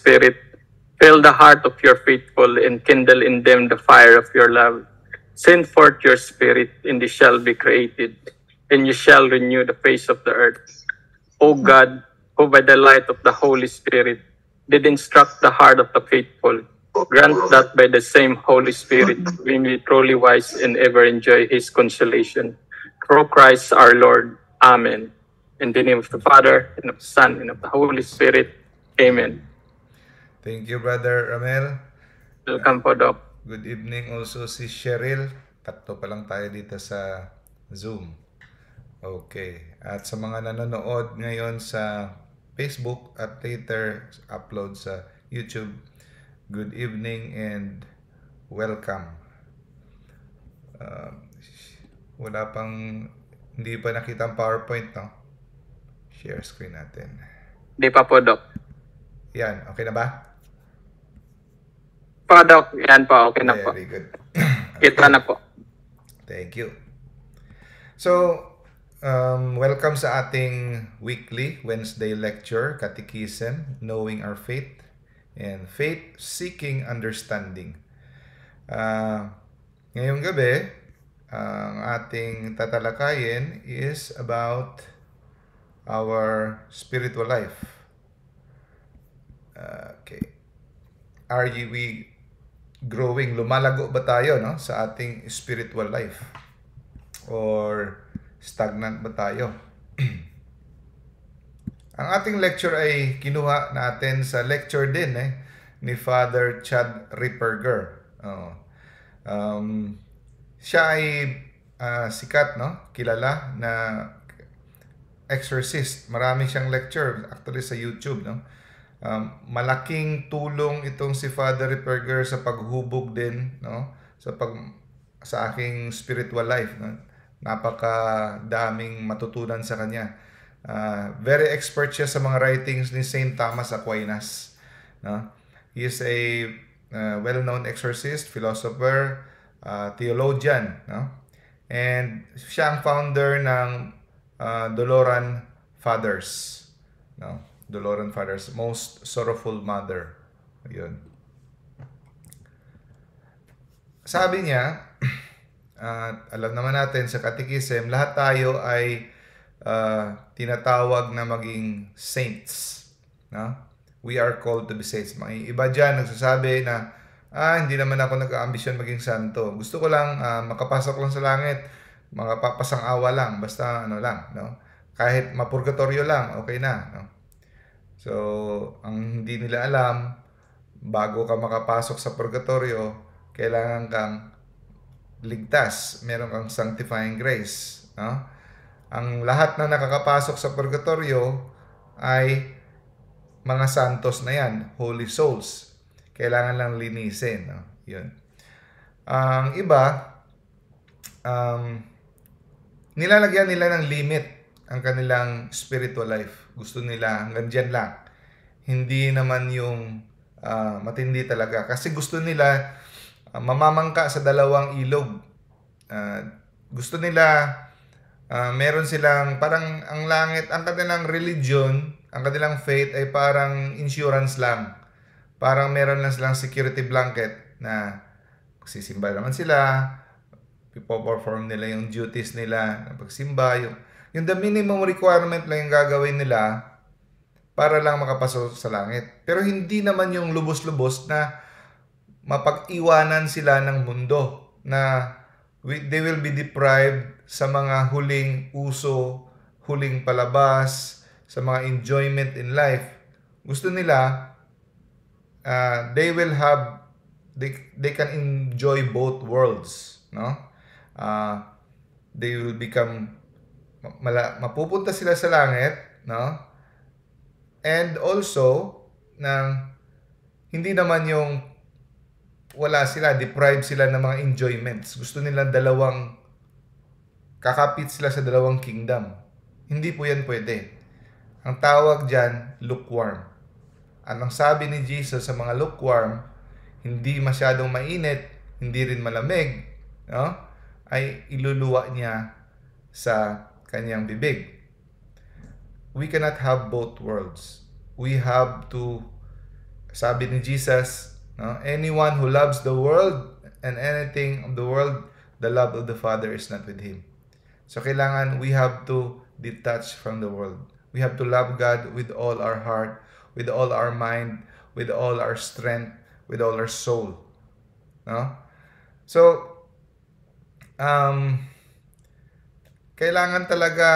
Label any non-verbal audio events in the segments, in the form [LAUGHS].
Spirit, fill the heart of your faithful and kindle in them the fire of your love. Send forth your Spirit, and they shall be created, and you shall renew the face of the earth. O God, who by the light of the Holy Spirit did instruct the heart of the faithful, grant that by the same Holy Spirit we may be truly wise and ever enjoy his consolation. Through Christ our Lord. Amen. In the name of the Father, and of the Son, and of the Holy Spirit. Amen. Thank you, Brother Ramel. Welcome po, Doc. Good evening also si Cheryl. Tatlo pa lang tayo dito sa Zoom. Okay. At sa mga nanonood ngayon sa Facebook at later upload sa YouTube, good evening and welcome. Uh, wala pang, hindi pa nakita ang PowerPoint, no? Share screen natin. Hindi pa po, Doc. Yan, okay na ba? pa, Doc. Yan po, okay na po. Very good. Kita [CLEARS THROAT] okay. na po. Thank you. So, um, welcome sa ating weekly Wednesday lecture, Catechism, Knowing Our Faith, and Faith Seeking Understanding. Uh, ngayong gabi, ang uh, ating tatalakayin is about our spiritual life. Uh, okay. Are you, we growing, lumalago ba tayo no? sa ating spiritual life? Or stagnant ba tayo? [CLEARS THROAT] Ang ating lecture ay kinuha natin sa lecture din eh, ni Father Chad Ripperger. Oh. Um, siya ay uh, sikat, no? kilala na exorcist. Marami siyang lecture actually sa YouTube. No? um, malaking tulong itong si Father Reperger sa paghubog din no sa pag sa aking spiritual life no? napaka daming matutunan sa kanya uh, very expert siya sa mga writings ni Saint Thomas Aquinas no he is a uh, well-known exorcist philosopher uh, theologian no and siya ang founder ng uh, Doloran Fathers no Doloran Father's most sorrowful mother. Ayun. Sabi niya, [CLEARS THROAT] at uh, alam naman natin sa Catechism, lahat tayo ay uh, tinatawag na maging saints. No? We are called to be saints. May iba dyan nagsasabi na, ah, hindi naman ako nag-aambisyon maging santo. Gusto ko lang uh, makapasok lang sa langit, makapapasang awa lang, basta ano lang. No? Kahit mapurgatorio lang, okay na. No? So, ang hindi nila alam, bago ka makapasok sa purgatorio, kailangan kang ligtas. Meron kang sanctifying grace. No? Ang lahat na nakakapasok sa purgatorio ay mga santos na yan, holy souls. Kailangan lang linisin. No? Yun. Ang iba, um, nilalagyan nila ng limit ang kanilang spiritual life gusto nila hanggang dyan lang. Hindi naman yung uh, matindi talaga. Kasi gusto nila uh, mamamangka sa dalawang ilog. Uh, gusto nila uh, meron silang parang ang langit, ang kanilang religion, ang kanilang faith ay parang insurance lang. Parang meron lang silang security blanket na sisimba naman sila, ipoperform nila yung duties nila, pagsimba, yung yung the minimum requirement lang yung gagawin nila para lang makapasok sa langit. Pero hindi naman yung lubos-lubos na mapag-iwanan sila ng mundo na they will be deprived sa mga huling uso, huling palabas, sa mga enjoyment in life. Gusto nila uh, they will have they, they can enjoy both worlds, no? Uh, they will become mala, mapupunta sila sa langit, no? And also, ng hindi naman yung wala sila, deprived sila ng mga enjoyments. Gusto nila dalawang, kakapit sila sa dalawang kingdom. Hindi po yan pwede. Ang tawag dyan, lukewarm. Anong sabi ni Jesus sa mga lukewarm, hindi masyadong mainit, hindi rin malamig, no? ay iluluwa niya sa kanyang bibig. We cannot have both worlds. We have to, sabi ni Jesus, no, anyone who loves the world and anything of the world, the love of the Father is not with him. So kailangan we have to detach from the world. We have to love God with all our heart, with all our mind, with all our strength, with all our soul. No? So, um, kailangan talaga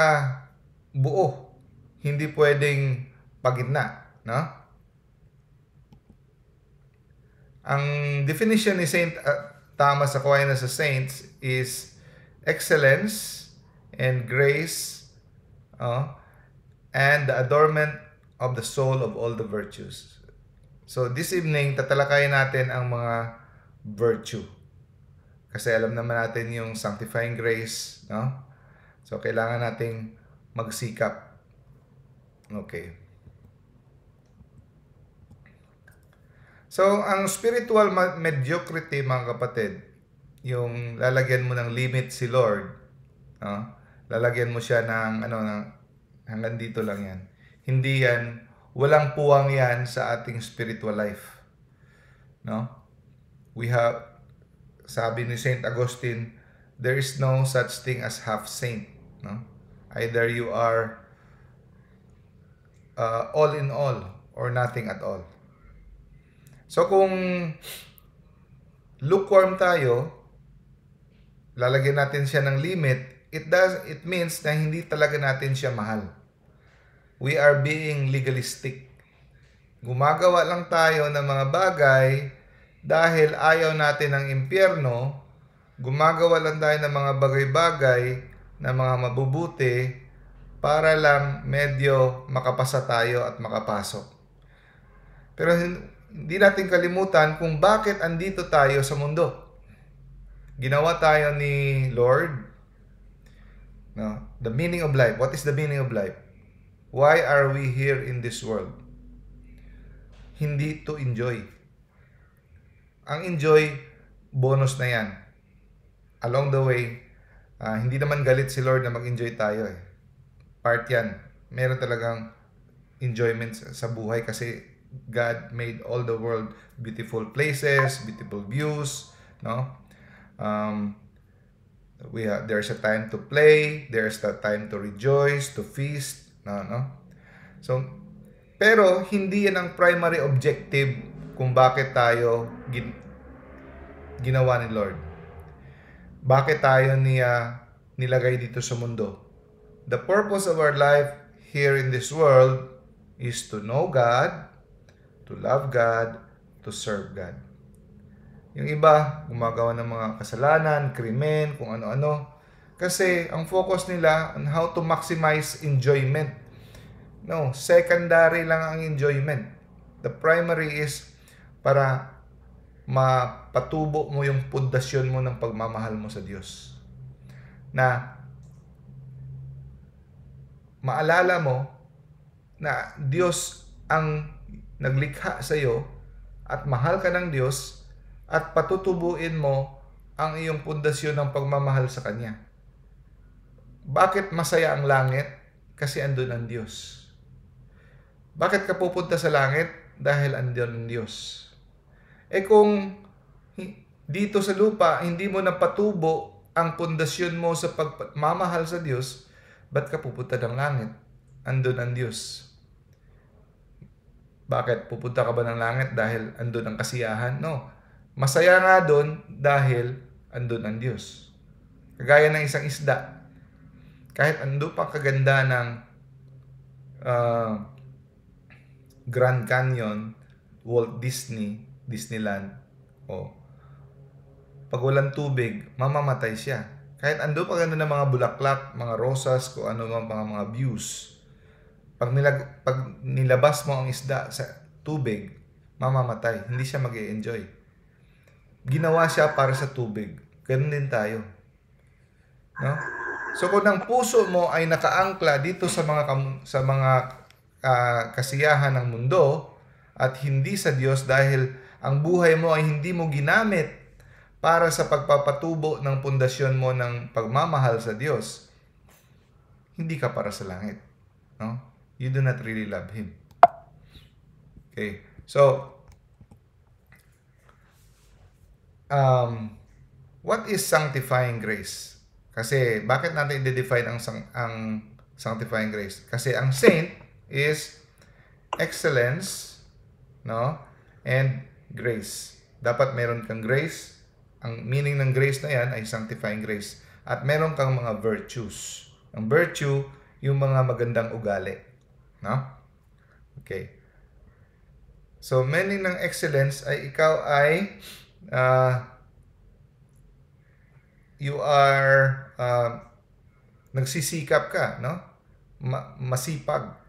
buo. Hindi pwedeng pagitna, no? Ang definition ni Saint uh, Thomas Aquinas sa Saints is excellence and grace uh, and the adornment of the soul of all the virtues. So this evening, tatalakayin natin ang mga virtue. Kasi alam naman natin yung sanctifying grace, no? So, kailangan nating magsikap. Okay. So, ang spiritual mediocrity, mga kapatid, yung lalagyan mo ng limit si Lord, no? lalagyan mo siya ng, ano, ng, hanggang dito lang yan. Hindi yan, walang puwang yan sa ating spiritual life. No? We have, sabi ni St. Augustine, there is no such thing as half saint no either you are uh, all in all or nothing at all so kung lukewarm tayo lalagyan natin siya ng limit it does it means na hindi talaga natin siya mahal we are being legalistic gumagawa lang tayo ng mga bagay dahil ayaw natin ng impyerno gumagawa lang tayo ng mga bagay-bagay na mga mabubuti para lang medyo makapasa tayo at makapasok. Pero hindi natin kalimutan kung bakit andito tayo sa mundo. Ginawa tayo ni Lord. No, the meaning of life. What is the meaning of life? Why are we here in this world? Hindi to enjoy. Ang enjoy, bonus na yan. Along the way, Uh, hindi naman galit si Lord na mag-enjoy tayo eh. Part yan. Meron talagang enjoyments sa buhay kasi God made all the world beautiful places, beautiful views, no? Um, we have, there's a time to play, there's a time to rejoice, to feast, no, no? So, pero hindi yan ang primary objective kung bakit tayo gin- ginawa ni Lord bakit tayo niya nilagay dito sa mundo. The purpose of our life here in this world is to know God, to love God, to serve God. Yung iba, gumagawa ng mga kasalanan, krimen, kung ano-ano. Kasi ang focus nila on how to maximize enjoyment. No, secondary lang ang enjoyment. The primary is para mapatubo mo yung pundasyon mo ng pagmamahal mo sa Diyos. Na maalala mo na Diyos ang naglikha sa iyo at mahal ka ng Diyos at patutubuin mo ang iyong pundasyon ng pagmamahal sa Kanya. Bakit masaya ang langit? Kasi andun ang Diyos. Bakit ka pupunta sa langit? Dahil andun ang Diyos. Eh kung dito sa lupa, hindi mo napatubo ang pundasyon mo sa pagmamahal sa Diyos, ba't ka pupunta ng langit? Andun ang Diyos. Bakit? Pupunta ka ba ng langit dahil andun ang kasiyahan? No. Masaya nga doon dahil andun ang Diyos. Kagaya ng isang isda. Kahit ando pa kaganda ng uh, Grand Canyon, Walt Disney, Disneyland. O. Pag walang tubig, mamamatay siya. Kahit ando pa ganda ng mga bulaklak, mga rosas, kung ano mga, mga, mga views. Pag, nilag, pag nilabas mo ang isda sa tubig, mamamatay. Hindi siya mag enjoy Ginawa siya para sa tubig. Ganun din tayo. No? So kung ang puso mo ay nakaangkla dito sa mga sa mga uh, kasiyahan ng mundo at hindi sa Diyos dahil ang buhay mo ay hindi mo ginamit para sa pagpapatubo ng pundasyon mo ng pagmamahal sa Diyos, hindi ka para sa langit. No? You do not really love Him. Okay. So, um, what is sanctifying grace? Kasi bakit natin i-define ang ang sanctifying grace? Kasi ang saint is excellence, no? And grace. Dapat meron kang grace. Ang meaning ng grace na yan ay sanctifying grace. At meron kang mga virtues. Ang virtue, yung mga magandang ugali. No? Okay. So, meaning ng excellence ay ikaw ay uh, you are uh, nagsisikap ka, no? Ma- masipag.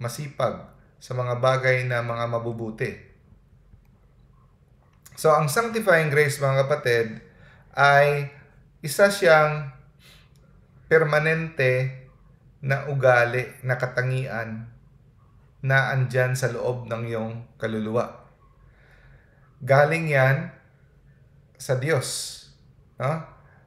Masipag sa mga bagay na mga mabubuti. So, ang sanctifying grace, mga kapatid, ay isa siyang permanente na ugali, na katangian na andyan sa loob ng iyong kaluluwa. Galing yan sa Diyos. No?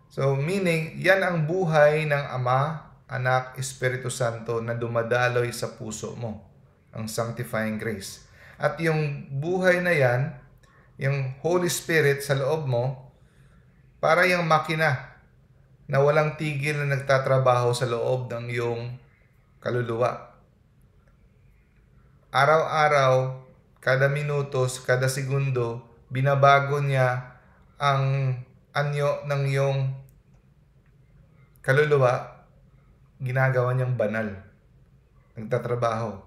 So, meaning, yan ang buhay ng Ama, Anak, Espiritu Santo na dumadaloy sa puso mo. Ang sanctifying grace. At yung buhay na yan, yung Holy Spirit sa loob mo para yung makina na walang tigil na nagtatrabaho sa loob ng iyong kaluluwa. Araw-araw, kada minutos, kada segundo, binabago niya ang anyo ng iyong kaluluwa, ginagawa niyang banal. Nagtatrabaho.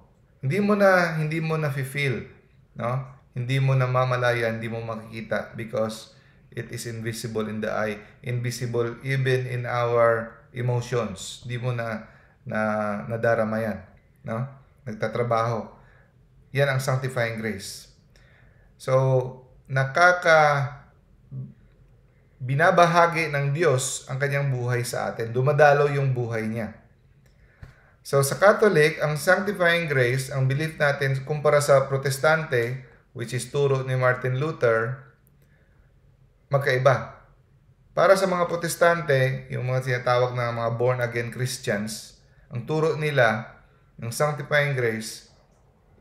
Hindi mo na hindi mo na feel, no? Hindi mo namamalaya, hindi mo makikita because it is invisible in the eye. Invisible even in our emotions. Hindi mo na, na nadarama yan. No? Nagtatrabaho. Yan ang sanctifying grace. So, nakaka binabahagi ng Diyos ang kanyang buhay sa atin. Dumadalaw yung buhay niya. So sa Catholic, ang sanctifying grace, ang belief natin kumpara sa Protestante, which is turo ni Martin Luther, magkaiba. Para sa mga protestante, yung mga tinatawag na mga born-again Christians, ang turo nila, ng sanctifying grace,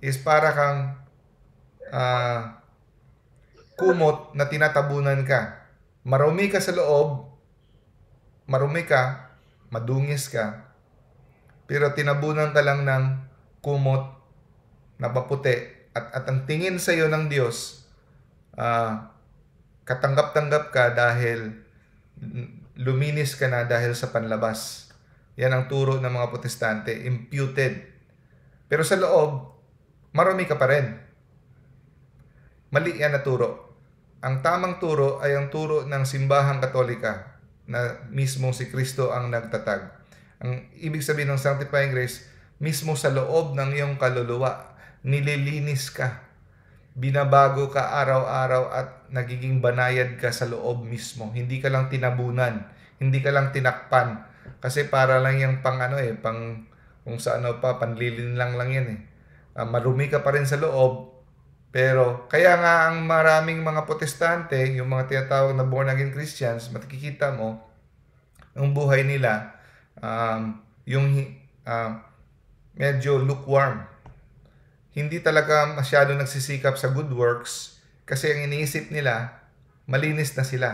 is para kang uh, kumot na tinatabunan ka. Marumi ka sa loob, marumi ka, madungis ka, pero tinabunan ka lang ng kumot na paputi at, at ang tingin sa iyo ng Diyos uh, katanggap-tanggap ka dahil luminis ka na dahil sa panlabas. Yan ang turo ng mga protestante, imputed. Pero sa loob, marami ka pa rin. Mali yan na turo. Ang tamang turo ay ang turo ng simbahang katolika na mismo si Kristo ang nagtatag. Ang ibig sabihin ng sanctifying grace, mismo sa loob ng iyong kaluluwa, nililinis ka, binabago ka araw-araw at nagiging banayad ka sa loob mismo. Hindi ka lang tinabunan, hindi ka lang tinakpan. Kasi para lang yung pang ano eh, pang kung sa ano pa, panlilin lang lang yan eh. Uh, marumi ka pa rin sa loob, pero kaya nga ang maraming mga protestante, yung mga tinatawag na born again Christians, makikita mo, ang buhay nila, um, yung uh, medyo lukewarm hindi talaga masyado nagsisikap sa good works kasi ang iniisip nila, malinis na sila.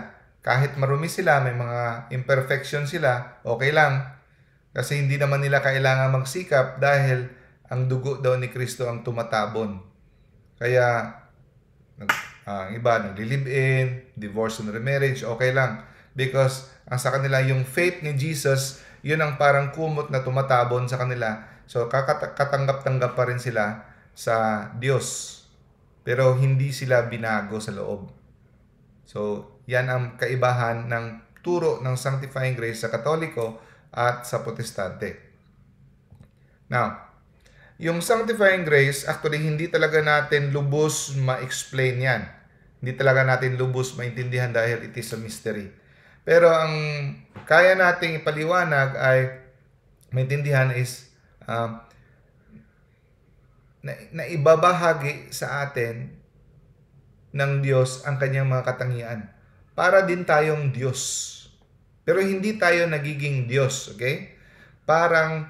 Kahit marumi sila, may mga imperfection sila, okay lang. Kasi hindi naman nila kailangan magsikap dahil ang dugo daw ni Kristo ang tumatabon. Kaya, ah, ang uh, iba, naglilive in, divorce and remarriage, okay lang. Because ang sa kanila, yung faith ni Jesus, yun ang parang kumot na tumatabon sa kanila. So, kakatanggap-tanggap pa rin sila sa Diyos pero hindi sila binago sa loob. So, yan ang kaibahan ng turo ng sanctifying grace sa Katoliko at sa Protestante. Now, yung sanctifying grace, actually hindi talaga natin lubos ma-explain yan. Hindi talaga natin lubos maintindihan dahil it is a mystery. Pero ang kaya nating ipaliwanag ay maintindihan is uh, na, na ibabahagi sa atin ng Diyos ang kanyang mga katangian. Para din tayong Diyos. Pero hindi tayo nagiging Diyos, okay? Parang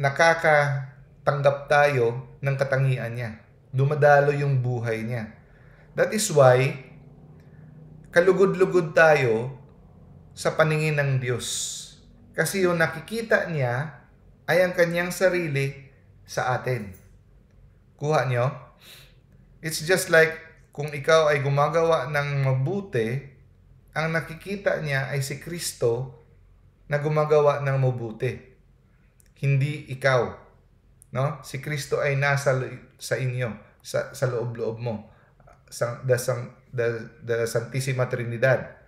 nakakatanggap tayo ng katangian niya. Dumadalo yung buhay niya. That is why kalugod-lugod tayo sa paningin ng Diyos. Kasi yung nakikita niya ay ang kanyang sarili sa atin. Kuha nyo? It's just like kung ikaw ay gumagawa ng mabuti, ang nakikita niya ay si Kristo na gumagawa ng mabuti. Hindi ikaw. No? Si Kristo ay nasa sa inyo, sa, sa loob-loob mo. Sa, the, the, the Santissima Trinidad.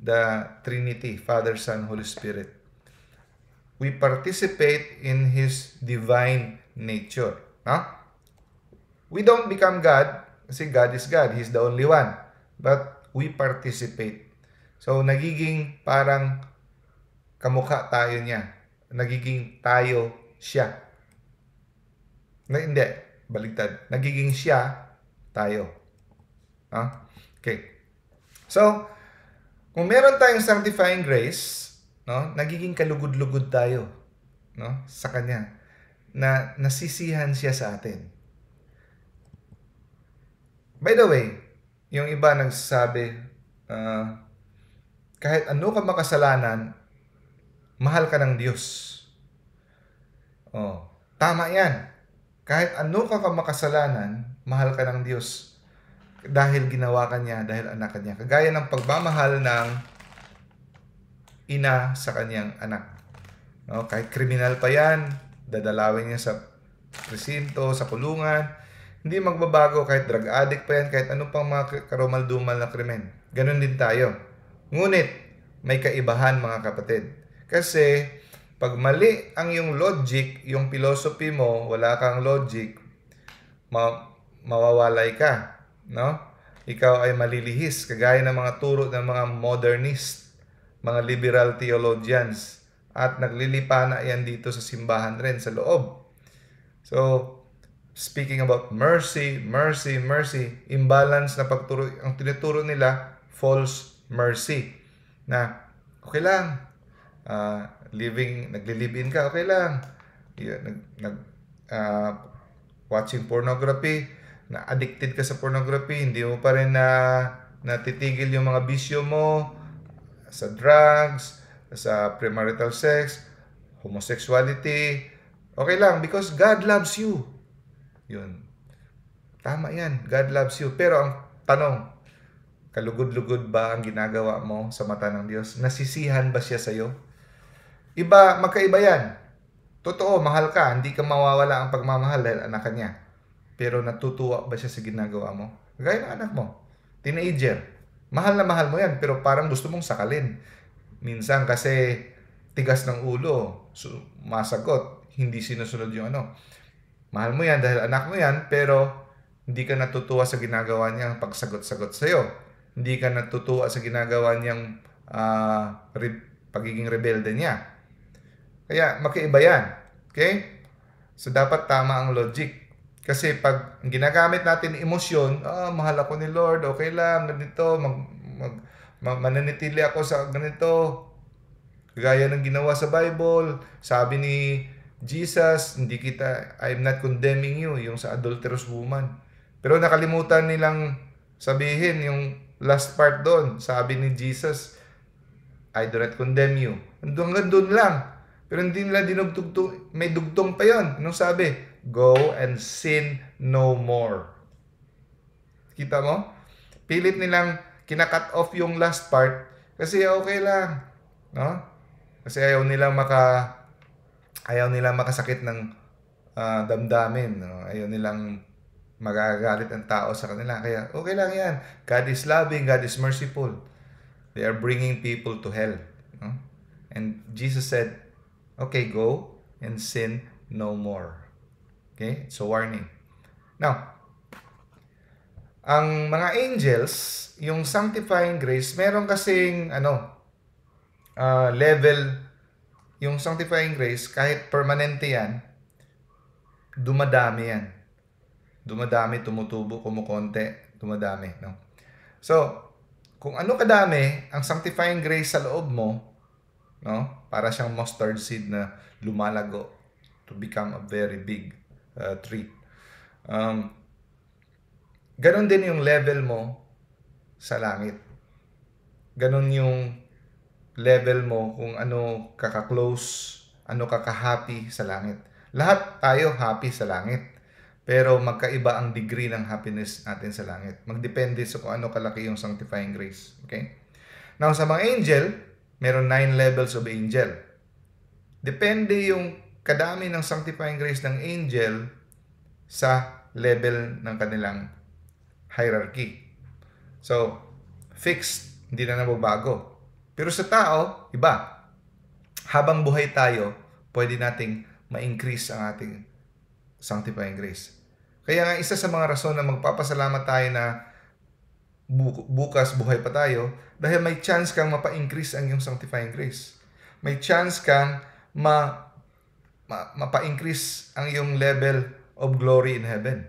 The Trinity, Father, Son, Holy Spirit. We participate in His divine nature. No? We don't become God kasi God is God. He's the only one. But we participate. So, nagiging parang kamukha tayo niya. Nagiging tayo siya. Na, hindi. Baligtad. Nagiging siya, tayo. Huh? Okay. So, kung meron tayong sanctifying grace, no, nagiging kalugod-lugod tayo no, sa Kanya na nasisihan siya sa atin. By the way, yung iba nagsasabi, uh, kahit ano ka makasalanan, mahal ka ng Diyos. Oh, tama yan. Kahit ano ka makasalanan, mahal ka ng Diyos. Dahil ginawa ka niya, dahil anak ka niya. Kagaya ng pagmamahal ng ina sa kanyang anak. No, oh, kahit kriminal pa yan, dadalawin niya sa presinto, sa kulungan. Hindi magbabago kahit drug addict pa yan, kahit ano pang mga karumaldumal na krimen. Ganon din tayo. Ngunit, may kaibahan mga kapatid. Kasi, pag mali ang yung logic, yung philosophy mo, wala kang logic, ma- mawawalay ka. No? Ikaw ay malilihis, kagaya ng mga turo ng mga modernist, mga liberal theologians at na yan dito sa simbahan rin sa loob. So, speaking about mercy, mercy, mercy, imbalance na pagturo, ang tinuturo nila, false mercy. Na, okay lang, uh, living, nagli-live-in ka, okay lang. Yeah, nag, nag, uh, watching pornography, na addicted ka sa pornography, hindi mo pa rin na natitigil yung mga bisyo mo sa drugs, sa premarital sex, homosexuality. Okay lang because God loves you. Yun. Tama yan. God loves you. Pero ang tanong, kalugod-lugod ba ang ginagawa mo sa mata ng Diyos? Nasisihan ba siya sa'yo? Iba, magkaiba yan. Totoo, mahal ka. Hindi ka mawawala ang pagmamahal dahil anak niya. Pero natutuwa ba siya sa ginagawa mo? Gaya ng anak mo. Teenager. Mahal na mahal mo yan, pero parang gusto mong sakalin Minsan kasi tigas ng ulo, so, masagot, hindi sinusunod yung ano. Mahal mo yan dahil anak mo yan, pero hindi ka natutuwa sa ginagawa niyang pagsagot-sagot sa'yo. Hindi ka natutuwa sa ginagawa niyang uh, ah, re- pagiging rebelde niya. Kaya makiiba yan. Okay? So dapat tama ang logic. Kasi pag ginagamit natin emosyon, ah, oh, mahal ako ni Lord, okay lang, ganito, mag, mag, mananitili ako sa ganito, gaya ng ginawa sa Bible, sabi ni Jesus, hindi kita, I'm not condemning you, yung sa adulterous woman. Pero nakalimutan nilang sabihin yung last part doon, sabi ni Jesus, I do not condemn you. Hanggang doon lang. Pero hindi nila dinugtugtong, may dugtong pa yon. nung sabi? Go and sin no more. Kita mo? Pilit nilang kinakat off yung last part kasi okay lang, no? Kasi ayaw nila maka ayaw nila makasakit ng uh, damdamin, no? Ayaw nilang magagalit ang tao sa kanila. Kaya okay lang 'yan. God is loving, God is merciful. They are bringing people to hell, no? And Jesus said, "Okay, go and sin no more." Okay? So warning. Now, ang mga angels, yung sanctifying grace, meron kasing ano, uh, level yung sanctifying grace, kahit permanente yan, dumadami yan. Dumadami, tumutubo, kumukonte, dumadami. No? So, kung ano kadami ang sanctifying grace sa loob mo, no? para siyang mustard seed na lumalago to become a very big uh, ah, tree. Um, Ganon din yung level mo sa langit. Ganon yung level mo kung ano kaka-close, ano kaka-happy sa langit. Lahat tayo happy sa langit. Pero magkaiba ang degree ng happiness natin sa langit. Magdepende sa kung ano kalaki yung sanctifying grace. Okay? Now, sa mga angel, meron nine levels of angel. Depende yung kadami ng sanctifying grace ng angel sa level ng kanilang hierarchy. So, fixed, hindi na nababago. Pero sa tao, iba. Habang buhay tayo, pwede nating ma-increase ang ating sanctifying grace. Kaya nga isa sa mga rason na magpapasalamat tayo na bu- bukas buhay pa tayo dahil may chance kang mapa-increase ang iyong sanctifying grace. May chance kang ma, ma mapa-increase ang iyong level of glory in heaven.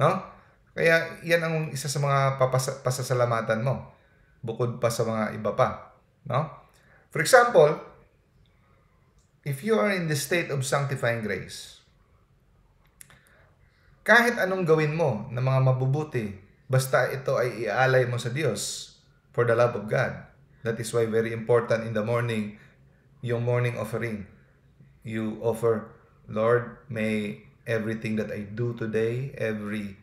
No? Kaya yan ang isa sa mga pasasalamatan mo bukod pa sa mga iba pa, no? For example, if you are in the state of sanctifying grace, kahit anong gawin mo na mga mabubuti, basta ito ay ialay mo sa Diyos for the love of God. That is why very important in the morning, yung morning offering. You offer, Lord, may everything that I do today, every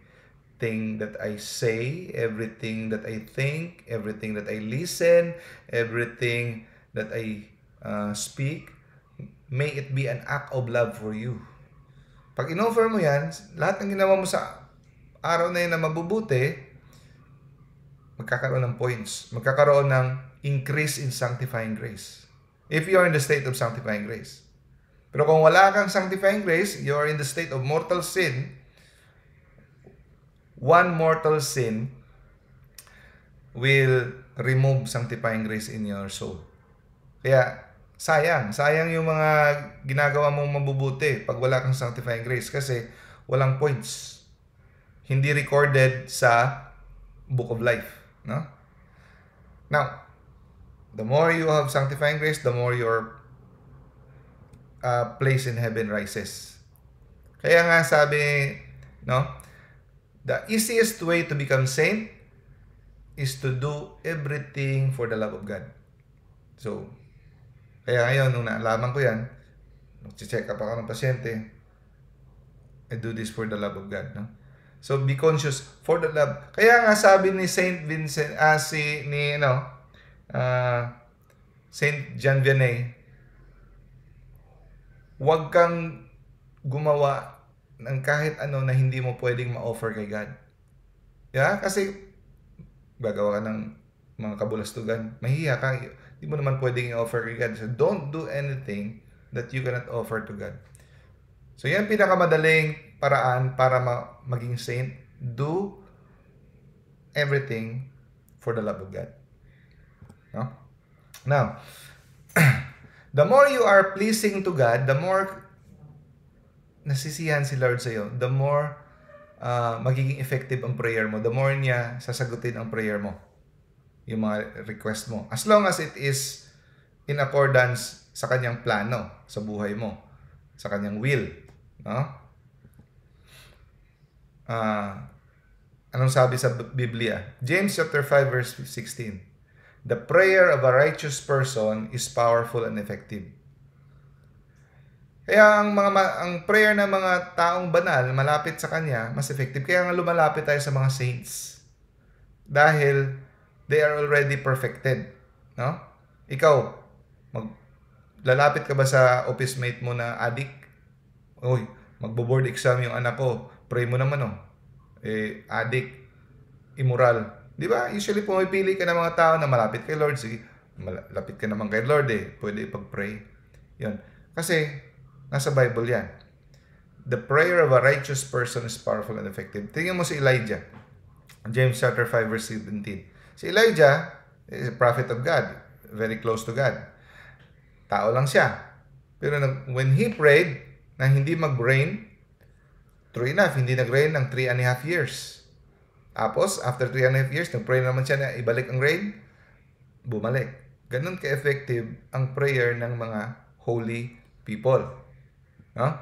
everything that I say, everything that I think, everything that I listen, everything that I uh, speak, may it be an act of love for you. Pag inoffer mo yan, lahat ng ginawa mo sa araw na yun na mabubuti, magkakaroon ng points. Magkakaroon ng increase in sanctifying grace. If you are in the state of sanctifying grace. Pero kung wala kang sanctifying grace, you are in the state of mortal sin, one mortal sin will remove sanctifying grace in your soul. Kaya, sayang. Sayang yung mga ginagawa mong mabubuti pag wala kang sanctifying grace kasi walang points. Hindi recorded sa book of life. No? Now, the more you have sanctifying grace, the more your uh, place in heaven rises. Kaya nga sabi, no, The easiest way to become saint is to do everything for the love of God. So, kaya ngayon, nung naalaman ko yan, nag-check up ako ng pasyente, I do this for the love of God. No? So, be conscious for the love. Kaya nga sabi ni Saint Vincent, ah, si, ni, ano, uh, Saint John Vianney, huwag kang gumawa ng kahit ano na hindi mo pwedeng ma-offer kay God. Yeah? Kasi gagawa ka ng mga kabulastugan. Mahiya ka. Hindi mo naman pwedeng i-offer kay God. So don't do anything that you cannot offer to God. So yan pinakamadaling paraan para ma- maging saint. Do everything for the love of God. No? Now, [CLEARS THROAT] the more you are pleasing to God, the more nasisiyahan si Lord sa'yo, the more uh, magiging effective ang prayer mo, the more niya sasagutin ang prayer mo, yung mga request mo. As long as it is in accordance sa kanyang plano sa buhay mo, sa kanyang will. No? Uh, anong sabi sa Biblia? James chapter 5 verse 16. The prayer of a righteous person is powerful and effective. Kaya ang mga ang prayer ng mga taong banal malapit sa kanya, mas effective. Kaya nga lumalapit tayo sa mga saints. Dahil they are already perfected, no? Ikaw, mag lalapit ka ba sa office mate mo na adik? Uy, magbo-board exam yung anak ko. Pray mo naman, oh. Eh, adik, immoral. Di ba? Usually pumipili ka ng mga tao na malapit kay Lord. Sige, malapit ka naman kay Lord eh. Pwede ipag-pray. Yun. Kasi, Nasa Bible yan. The prayer of a righteous person is powerful and effective. Tingnan mo si Elijah. James chapter 5 verse 17. Si Elijah is a prophet of God, very close to God. Tao lang siya. Pero when he prayed na hindi mag-rain, true enough, hindi nag-rain ng 3 and a half years. Tapos, after 3 and a half years, nag-pray naman siya na ibalik ang rain, bumalik. Ganun ka-effective ang prayer ng mga holy people. No?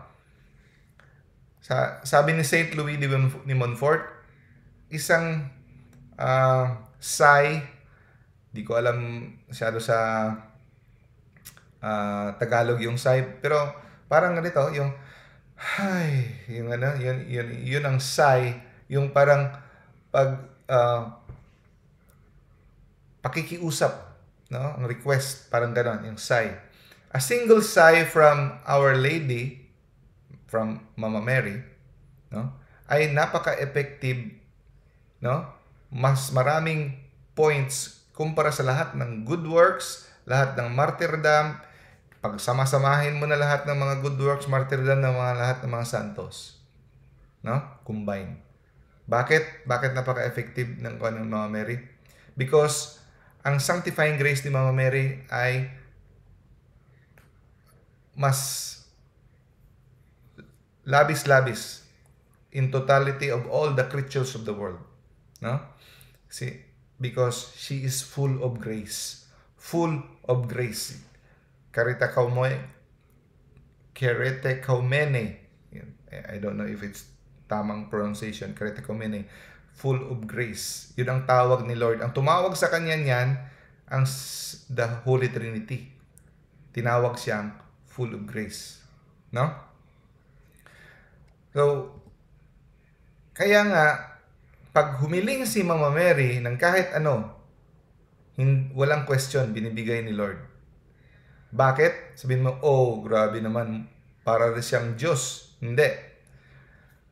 Sa, sabi ni St. Louis de Montfort, isang uh, ah, sai, di ko alam masyado sa uh, Tagalog yung sai, pero parang ganito, yung ay, yung ano, yun, yun, yun ang sigh, yung parang pag uh, pakikiusap, no? Ang request, parang ganon, yung sigh. A single sigh from Our Lady from Mama Mary, no? Ay napaka-effective, no? Mas maraming points kumpara sa lahat ng good works, lahat ng martyrdom, pag samasamahin mo na lahat ng mga good works, martyrdom ng mga lahat ng mga santos. No? Combine. Bakit? Bakit napaka-effective ng kanyang Mama Mary? Because ang sanctifying grace ni Mama Mary ay mas labis-labis in totality of all the creatures of the world. No? See, because she is full of grace. Full of grace. Karita kaumoe, kerete kaumene. I don't know if it's tamang pronunciation, karita kaumene. Full of grace. Yun ang tawag ni Lord. Ang tumawag sa kanya niyan, ang the Holy Trinity. Tinawag siyang full of grace. No? So, kaya nga, pag humiling si Mama Mary ng kahit ano, walang question, binibigay ni Lord. Bakit? Sabihin mo, oh, grabe naman, para rin siyang Diyos. Hindi.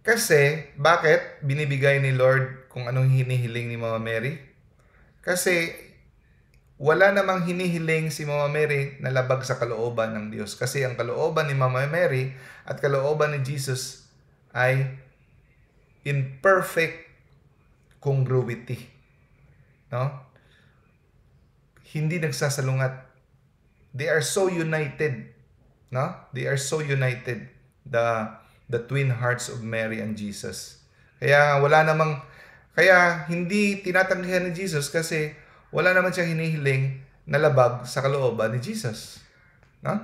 Kasi, bakit binibigay ni Lord kung anong hinihiling ni Mama Mary? Kasi, wala namang hinihiling si Mama Mary na labag sa kalooban ng Diyos. Kasi ang kalooban ni Mama Mary at kalooban ni Jesus ay in perfect congruity. No? Hindi nagsasalungat. They are so united. No? They are so united. The, the twin hearts of Mary and Jesus. Kaya wala namang, kaya hindi tinatanggihan ni Jesus kasi wala naman siyang hinihiling na labag sa kalooban ni Jesus. No?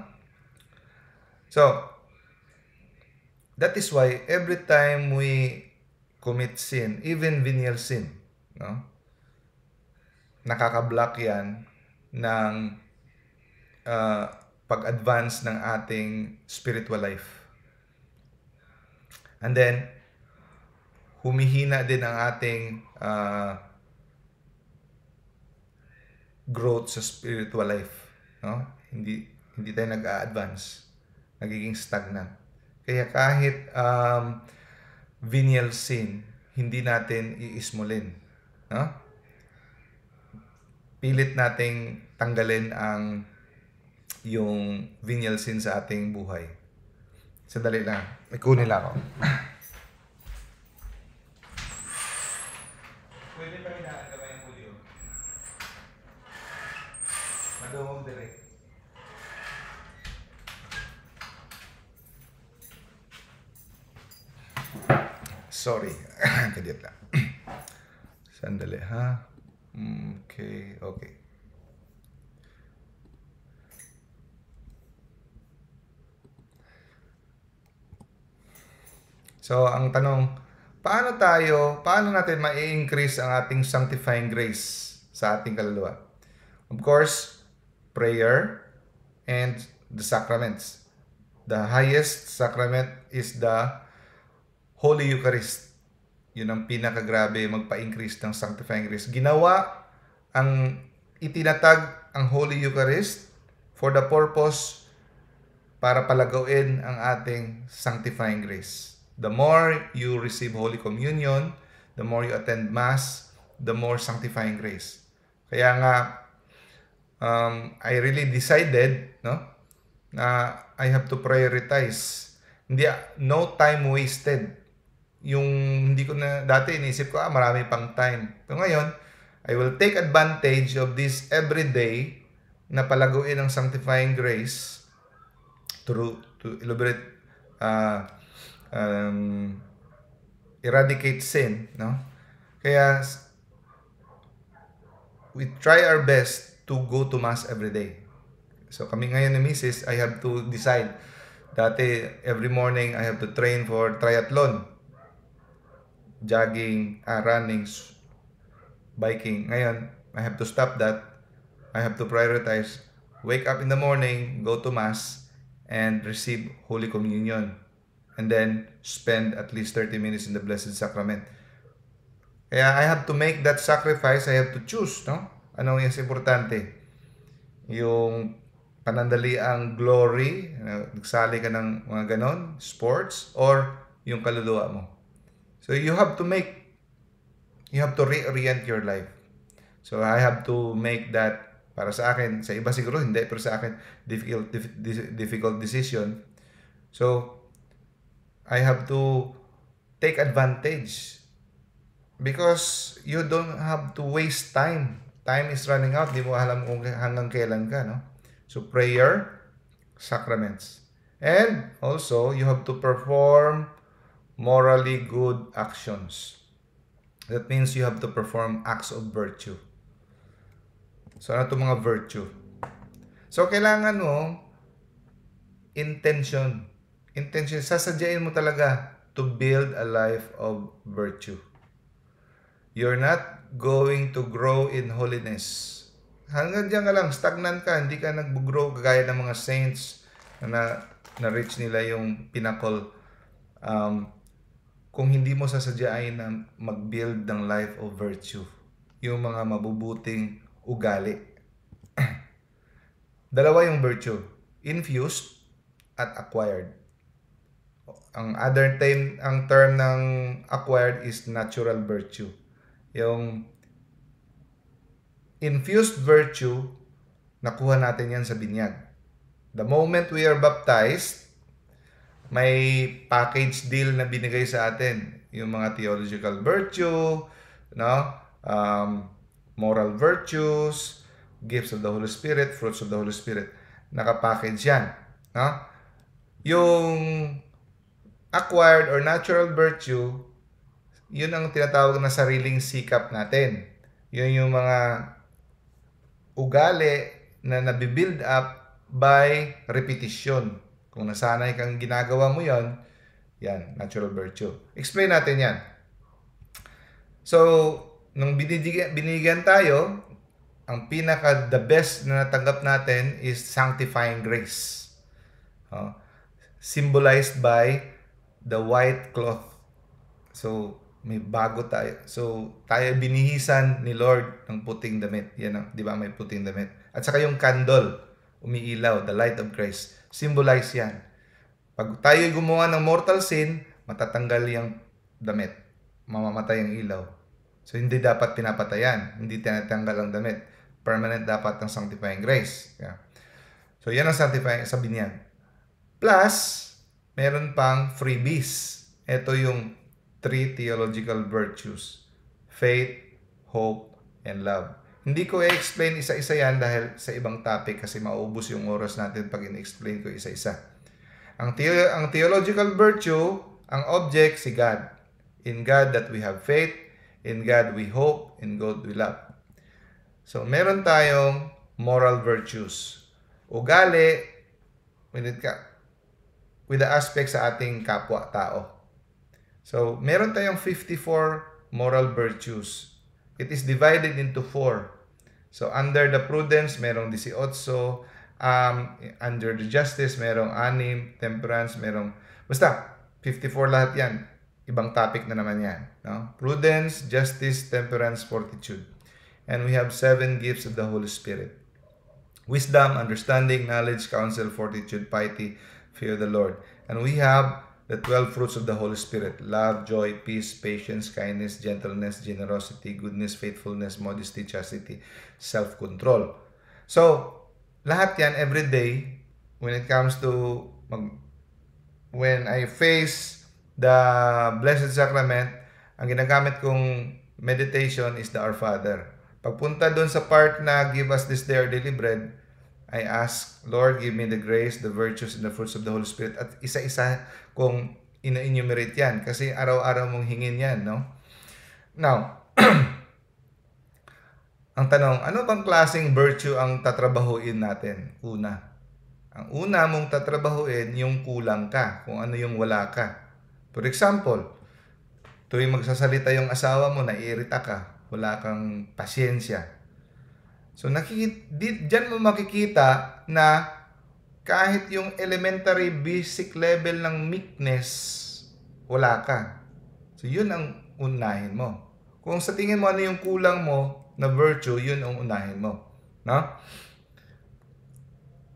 So, That is why every time we commit sin, even venial sin, no? nakaka-block yan ng uh, pag-advance ng ating spiritual life. And then, humihina din ang ating uh, growth sa spiritual life. No? Hindi, hindi tayo nag-a-advance. Nagiging stagnant. Kaya kahit um, venial sin, hindi natin iismulin. No? Pilit nating tanggalin ang yung venial sin sa ating buhay. Sandali lang. May kunin lang ako. Pwede pa rin na gamay ang kulyo. Madumog direct. Sorry. Kadit lang. Sandali ha. Okay, okay. So, ang tanong, paano tayo, paano natin ma-increase ang ating sanctifying grace sa ating kaluluwa? Of course, prayer and the sacraments. The highest sacrament is the Holy Eucharist. Yun ang pinakagrabe, magpa-increase ng sanctifying grace. Ginawa ang itinatag ang Holy Eucharist for the purpose para palagawin ang ating sanctifying grace. The more you receive Holy Communion, the more you attend Mass, the more sanctifying grace. Kaya nga, um, I really decided no, na I have to prioritize. Hindi, no time wasted yung hindi ko na dati inisip ko ah marami pang time. Pero ngayon, I will take advantage of this every day na palaguin ang sanctifying grace through to elaborate uh, ah, um, eradicate sin, no? Kaya we try our best to go to mass every day. So kami ngayon ni Mrs., I have to decide. Dati, every morning, I have to train for triathlon jogging, uh, running, biking. Ngayon, I have to stop that. I have to prioritize. Wake up in the morning, go to mass, and receive Holy Communion. And then spend at least 30 minutes in the Blessed Sacrament. Kaya I have to make that sacrifice. I have to choose, no? Anong yes importante? Yung panandaliang glory, nagsali ka ng mga ganon, sports, or yung kaluluwa mo So you have to make, you have to reorient your life. So I have to make that para sa akin, sa iba siguro hindi, pero sa akin, difficult, difficult decision. So, I have to take advantage because you don't have to waste time. Time is running out. Di mo alam kung hanggang kailan ka, no? So, prayer, sacraments. And also, you have to perform morally good actions. That means you have to perform acts of virtue. So, ano itong mga virtue? So, kailangan mo intention. Intention. Sasadyain mo talaga to build a life of virtue. You're not going to grow in holiness. Hanggang dyan ka lang, stagnant ka, hindi ka nag-grow kagaya ng mga saints na na-reach nila yung pinnacle um, kung hindi mo sasadyain na mag-build ng life of virtue, yung mga mabubuting ugali. [CLEARS THROAT] Dalawa yung virtue, infused at acquired. Ang other term, ang term ng acquired is natural virtue. Yung infused virtue, nakuha natin yan sa binyag. The moment we are baptized, may package deal na binigay sa atin. Yung mga theological virtue, no? um, moral virtues, gifts of the Holy Spirit, fruits of the Holy Spirit. naka-package yan. No? Yung acquired or natural virtue, yun ang tinatawag na sariling sikap natin. Yun yung mga ugali na nabibuild up by repetition kung nasanay kang ginagawa mo yon, yan, natural virtue. Explain natin yan. So, nung binigyan, binigyan tayo, ang pinaka the best na natanggap natin is sanctifying grace. Uh, symbolized by the white cloth. So, may bago tayo. So, tayo binihisan ni Lord ng puting damit. Yan di ba, may puting damit. At saka yung candle, umiilaw, the light of Christ symbolize yan. Pag tayo gumawa ng mortal sin, matatanggal yung damit. Mamamatay ang ilaw. So, hindi dapat pinapatayan. Hindi tinatanggal ang damit. Permanent dapat ang sanctifying grace. Yeah. So, yan ang sanctifying, sabi niyan. Plus, meron pang freebies. Ito yung three theological virtues. Faith, hope, and love. Hindi ko i-explain isa-isa yan dahil sa ibang topic kasi maubos yung oras natin pag in-explain ko isa-isa. Ang, the- ang theological virtue, ang object, si God. In God that we have faith, in God we hope, in God we love. So, meron tayong moral virtues. Ugali, when ka, with the aspect sa ating kapwa-tao. So, meron tayong 54 moral virtues. It is divided into four. So under the prudence, merong 18. Um, under the justice, merong 6. Temperance, merong... Basta, 54 lahat yan. Ibang topic na naman yan. No? Prudence, justice, temperance, fortitude. And we have seven gifts of the Holy Spirit. Wisdom, understanding, knowledge, counsel, fortitude, piety, fear the Lord. And we have the 12 fruits of the Holy Spirit love, joy, peace, patience, kindness, gentleness, generosity, goodness, faithfulness, modesty, chastity, self-control. So, lahat yan every day when it comes to mag, when I face the Blessed Sacrament, ang ginagamit kong meditation is the Our Father. Pagpunta doon sa part na give us this day our daily bread, I ask, Lord, give me the grace, the virtues, and the fruits of the Holy Spirit. At isa-isa kung ina-enumerate yan. Kasi araw-araw mong hingin yan, no? Now, [CLEARS THROAT] ang tanong, ano bang klaseng virtue ang tatrabahuin natin? Una. Ang una mong tatrabahuin, yung kulang ka, kung ano yung wala ka. For example, tuwing magsasalita yung asawa mo, naiirita ka, wala kang pasyensya, So nakikita, di, mo makikita na kahit yung elementary basic level ng meekness, wala ka. So yun ang unahin mo. Kung sa tingin mo ano yung kulang mo na virtue, yun ang unahin mo. No?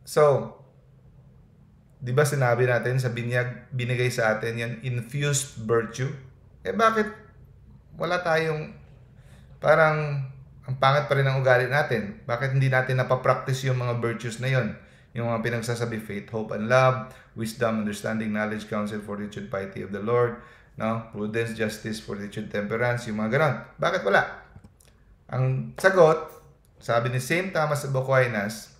So, di ba sinabi natin sa binyag, binigay sa atin yung infused virtue? Eh bakit wala tayong parang ang pangit pa rin ang ugali natin. Bakit hindi natin napapractice yung mga virtues na yon? Yung mga pinagsasabi, faith, hope, and love, wisdom, understanding, knowledge, counsel, fortitude, piety of the Lord, no? prudence, justice, fortitude, temperance, yung mga ganon. Bakit wala? Ang sagot, sabi ni St. Thomas of Aquinas,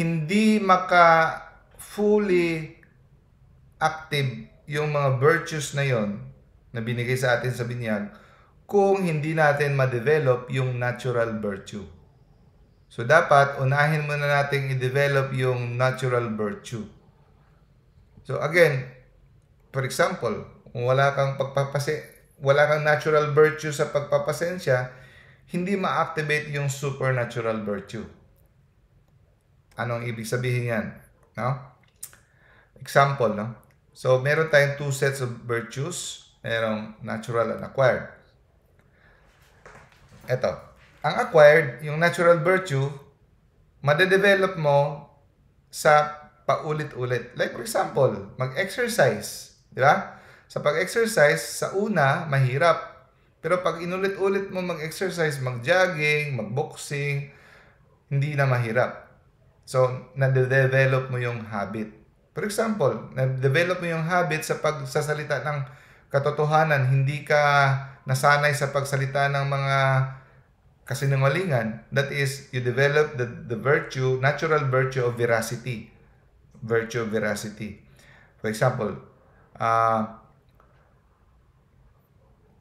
hindi maka fully active yung mga virtues na yon na binigay sa atin sa binyag kung hindi natin ma-develop yung natural virtue. So dapat unahin muna nating i-develop yung natural virtue. So again, for example, kung wala kang pagpapase wala kang natural virtue sa pagpapasensya, hindi ma-activate yung supernatural virtue. Anong ibig sabihin yan? No? Example, no? So, meron tayong two sets of virtues. Merong natural and acquired. Ito. Ang acquired, yung natural virtue, madedevelop mo sa paulit-ulit. Like for example, mag-exercise. Di ba? Sa pag-exercise, sa una, mahirap. Pero pag inulit-ulit mo mag-exercise, mag-jogging, mag-boxing, hindi na mahirap. So, nade-develop mo yung habit. For example, na-develop mo yung habit sa pagsasalita ng katotohanan. Hindi ka nasanay sa pagsalita ng mga kasinungalingan, that is, you develop the, the virtue, natural virtue of veracity. Virtue of veracity. For example, uh,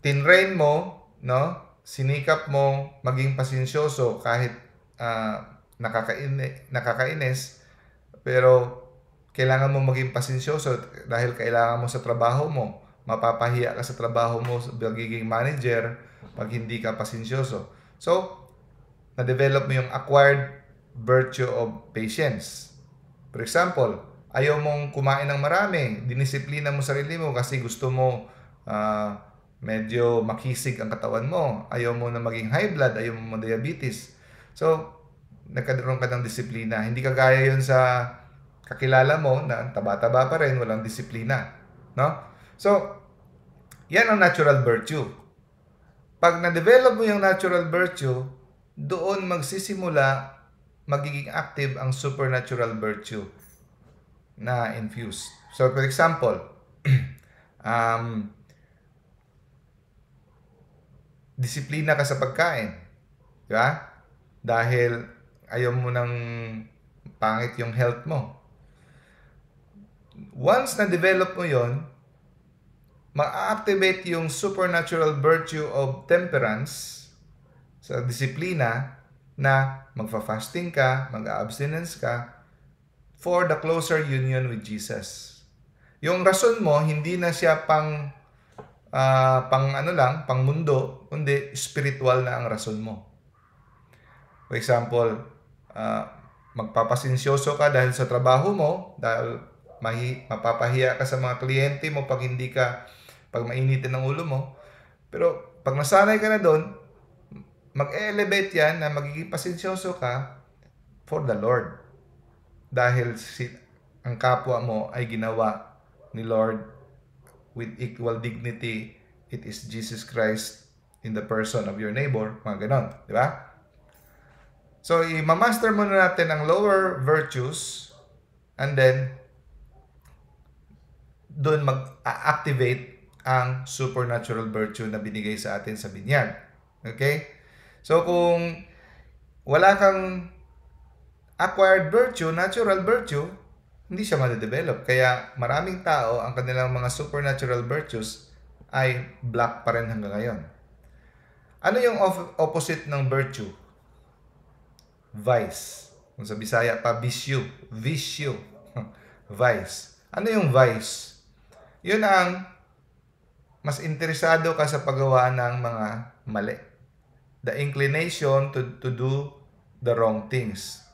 tinrain mo, no? sinikap mo maging pasensyoso kahit uh, ah, nakakain, nakakainis, pero kailangan mo maging pasensyoso dahil kailangan mo sa trabaho mo mapapahiya ka sa trabaho mo, pagiging manager, pag hindi ka pasensyoso. So, na-develop mo yung acquired virtue of patience. For example, ayaw mong kumain ng marami, dinisiplina mo sarili mo kasi gusto mo uh, medyo makisig ang katawan mo. Ayaw mo na maging high blood, ayaw mo diabetes. So, nagkaroon ka ng disiplina. Hindi kagaya yon sa kakilala mo na taba-taba pa rin, walang disiplina. No? So, yan ang natural virtue. Pag na-develop mo yung natural virtue, doon magsisimula magiging active ang supernatural virtue na infused. So, for example, [CLEARS THROAT] um, disiplina ka sa pagkain. Di ba? Dahil ayaw mo nang pangit yung health mo. Once na-develop mo yon ma-activate yung supernatural virtue of temperance sa disiplina na magfa-fasting ka, mag-abstinence ka for the closer union with Jesus. Yung rason mo hindi na siya pang uh, pang ano lang, pang mundo, kundi spiritual na ang rason mo. For example, uh, magpapasinsyoso ka dahil sa trabaho mo, dahil mahi, mapapahiya ka sa mga kliyente mo pag hindi ka pag mainitin ang ulo mo. Pero pag nasanay ka na doon, mag-elevate yan na magiging pasensyoso ka for the Lord. Dahil si, ang kapwa mo ay ginawa ni Lord with equal dignity. It is Jesus Christ in the person of your neighbor. Mga ganon, di ba? So, i-master muna natin ang lower virtues and then doon mag-activate ang supernatural virtue na binigay sa atin sa binyag. Okay? So kung wala kang acquired virtue, natural virtue, hindi siya ma-develop. Kaya maraming tao, ang kanilang mga supernatural virtues ay black pa rin hanggang ngayon. Ano yung op- opposite ng virtue? Vice. Kung sa Bisaya pa, visyo. Visyo. [LAUGHS] vice. Ano yung vice? Yun ang mas interesado ka sa paggawa ng mga mali. The inclination to, to do the wrong things.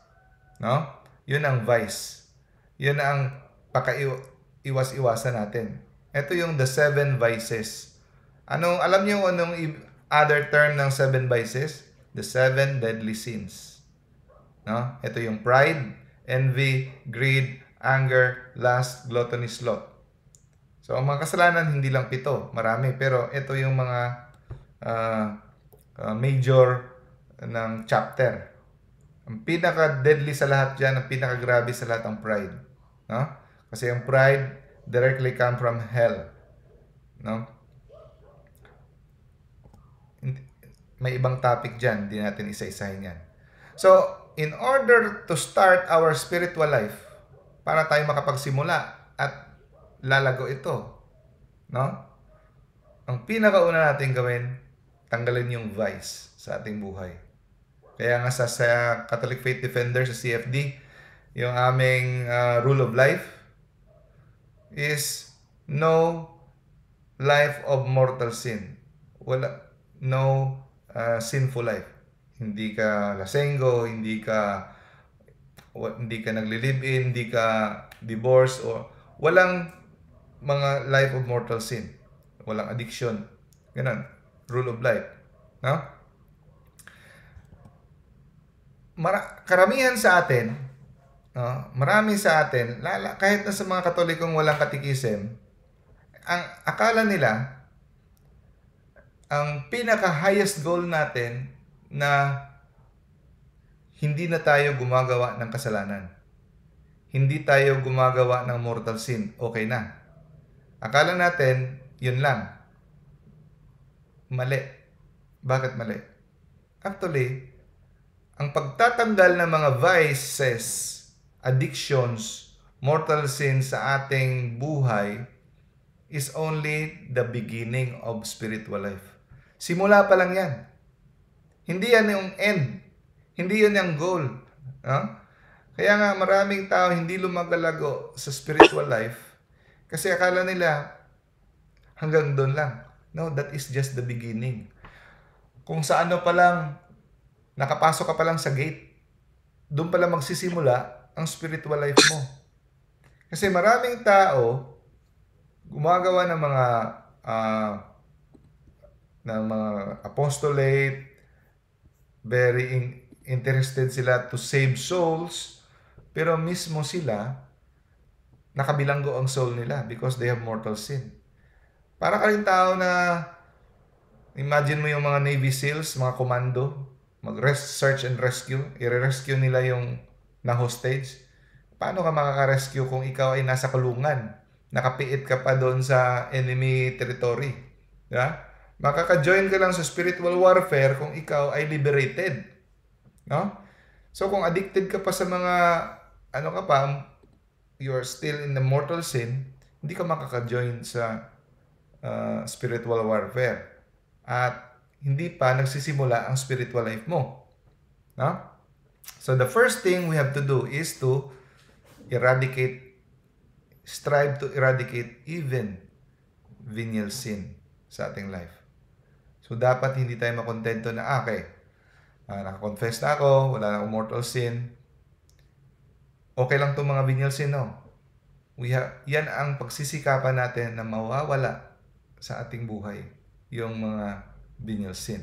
No? Yun ang vice. Yun ang pakaiwas-iwasan natin. Ito yung the seven vices. Anong, alam niyo anong other term ng seven vices? The seven deadly sins. No? Ito yung pride, envy, greed, anger, lust, gluttony, sloth. So, ang mga kasalanan, hindi lang pito, marami. Pero ito yung mga uh, uh, major ng chapter. Ang pinaka-deadly sa lahat dyan, ang pinaka-grabe sa lahat, ang pride. No? Kasi ang pride directly come from hell. No? May ibang topic dyan, di natin isa-isahin yan. So, in order to start our spiritual life, para tayo makapagsimula at lalago ito. No? Ang pinakauna natin gawin, tanggalin yung vice sa ating buhay. Kaya nga sa, sa Catholic Faith Defender sa CFD, yung aming uh, rule of life is no life of mortal sin. Wala, no uh, sinful life. Hindi ka lasenggo, hindi ka hindi ka naglilibin, hindi ka divorce o walang mga life of mortal sin. Walang addiction. Ganun. Rule of life. No? Mar karamihan sa atin, no? marami sa atin, lala, kahit na sa mga katolikong walang katikisim, ang akala nila, ang pinaka-highest goal natin na hindi na tayo gumagawa ng kasalanan. Hindi tayo gumagawa ng mortal sin. Okay na. Akala natin, yun lang. Mali. Bakit mali? Actually, ang pagtatanggal ng mga vices, addictions, mortal sins sa ating buhay is only the beginning of spiritual life. Simula pa lang yan. Hindi yan yung end. Hindi yan yung goal. No? Ah? Kaya nga maraming tao hindi lumagalago sa spiritual life kasi akala nila hanggang doon lang. No, that is just the beginning. Kung sa ano pa lang, nakapasok ka pa lang sa gate, doon pa lang magsisimula ang spiritual life mo. Kasi maraming tao gumagawa ng mga uh, ng mga apostolate, very in- interested sila to save souls, pero mismo sila nakabilanggo ang soul nila because they have mortal sin. Para ka rin tao na imagine mo yung mga Navy SEALs, mga komando, mag-rest, search and rescue, i-rescue nila yung na hostage. Paano ka makaka-rescue kung ikaw ay nasa kulungan? Nakapiit ka pa doon sa enemy territory. Di ba? Makaka-join ka lang sa spiritual warfare kung ikaw ay liberated. No? So kung addicted ka pa sa mga ano ka pa, you are still in the mortal sin, hindi ka makaka-join sa uh, spiritual warfare. At hindi pa nagsisimula ang spiritual life mo. No? So the first thing we have to do is to eradicate, strive to eradicate even venial sin sa ating life. So dapat hindi tayo makontento na, ah, okay, ah, nakakonfess na ako, wala na akong mortal sin, Okay lang itong mga vinyl no? We have, yan ang pagsisikapan natin na mawawala sa ating buhay, yung mga venial sin.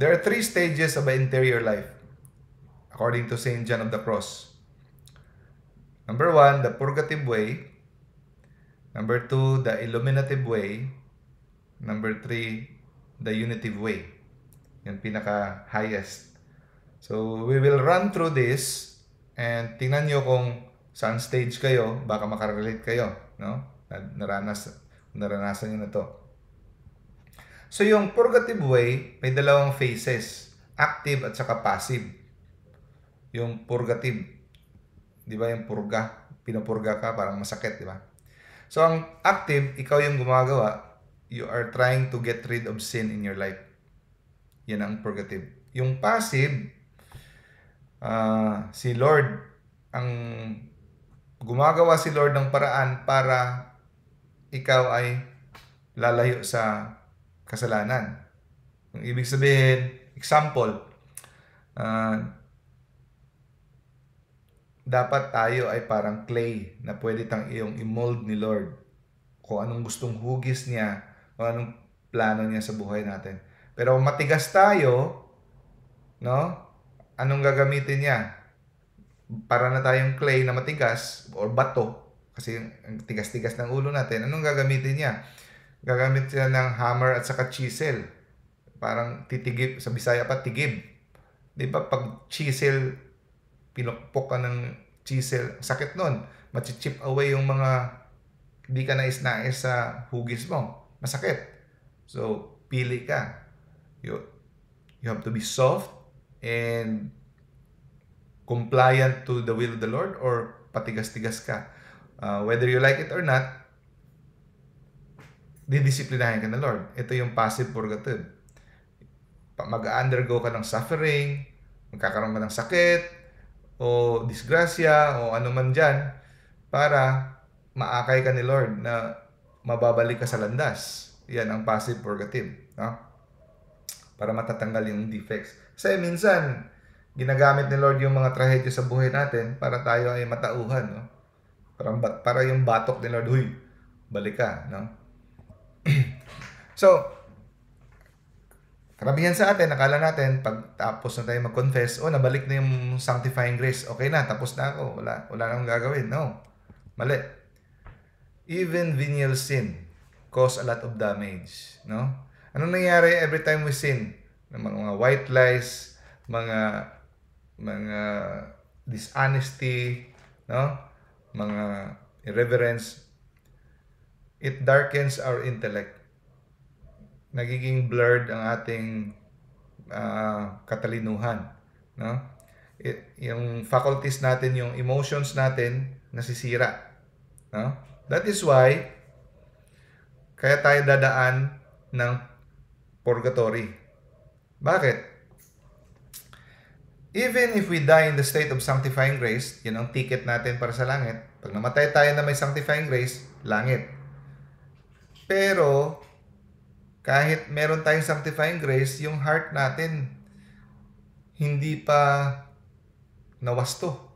There are three stages of an interior life, according to St. John of the Cross. Number one, the purgative way. Number two, the illuminative way. Number three, the unitive way. Yan pinaka highest. So we will run through this And tingnan nyo kung saan stage kayo, baka makarelate kayo, no? Naranas, naranasan nyo na to. So yung purgative way, may dalawang phases, active at saka passive. Yung purgative, di ba yung purga, pinupurga ka, parang masakit, di ba? So ang active, ikaw yung gumagawa, you are trying to get rid of sin in your life. Yan ang purgative. Yung passive, uh, si Lord ang gumagawa si Lord ng paraan para ikaw ay lalayo sa kasalanan. Ang ibig sabihin, example, uh, dapat tayo ay parang clay na pwede tang iyong i-mold ni Lord. Kung anong gustong hugis niya, kung anong plano niya sa buhay natin. Pero matigas tayo, no? anong gagamitin niya? Para na tayong clay na matigas or bato kasi ang tigas-tigas ng ulo natin. Anong gagamitin niya? Gagamit siya ng hammer at saka chisel. Parang titigib, sa Bisaya pa, tigib. Di ba pag chisel, pinukpok ka ng chisel, sakit nun. Machichip away yung mga hindi ka nais-nais sa hugis mo. Masakit. So, pili ka. You, you have to be soft and compliant to the will of the Lord or patigas-tigas ka. Uh, whether you like it or not, didisiplinahin ka ng Lord. Ito yung passive purgative. Mag-undergo ka ng suffering, magkakaroon ka ng sakit, o disgrasya, o ano man dyan, para maakay ka ni Lord na mababalik ka sa landas. Yan ang passive purgative. No? para matatanggal yung defects. Kasi minsan, ginagamit ni Lord yung mga trahedya sa buhay natin para tayo ay matauhan. No? Para, para yung batok ni Lord, huy, balik ka. No? [CLEARS THROAT] so, Karamihan sa atin, nakala natin, pag tapos na tayo mag-confess, oh, nabalik na yung sanctifying grace, okay na, tapos na ako, wala, wala nang gagawin. No, mali. Even venial sin cause a lot of damage, no? Anong nangyayari every time we sin? Ng mga white lies, mga mga dishonesty, no? Mga irreverence. It darkens our intellect. Nagiging blurred ang ating uh, katalinuhan, no? It, yung faculties natin, yung emotions natin nasisira, no? That is why kaya tayo dadaan ng purgatory. Bakit? Even if we die in the state of sanctifying grace, yun ang ticket natin para sa langit. Pag namatay tayo na may sanctifying grace, langit. Pero, kahit meron tayong sanctifying grace, yung heart natin, hindi pa nawasto.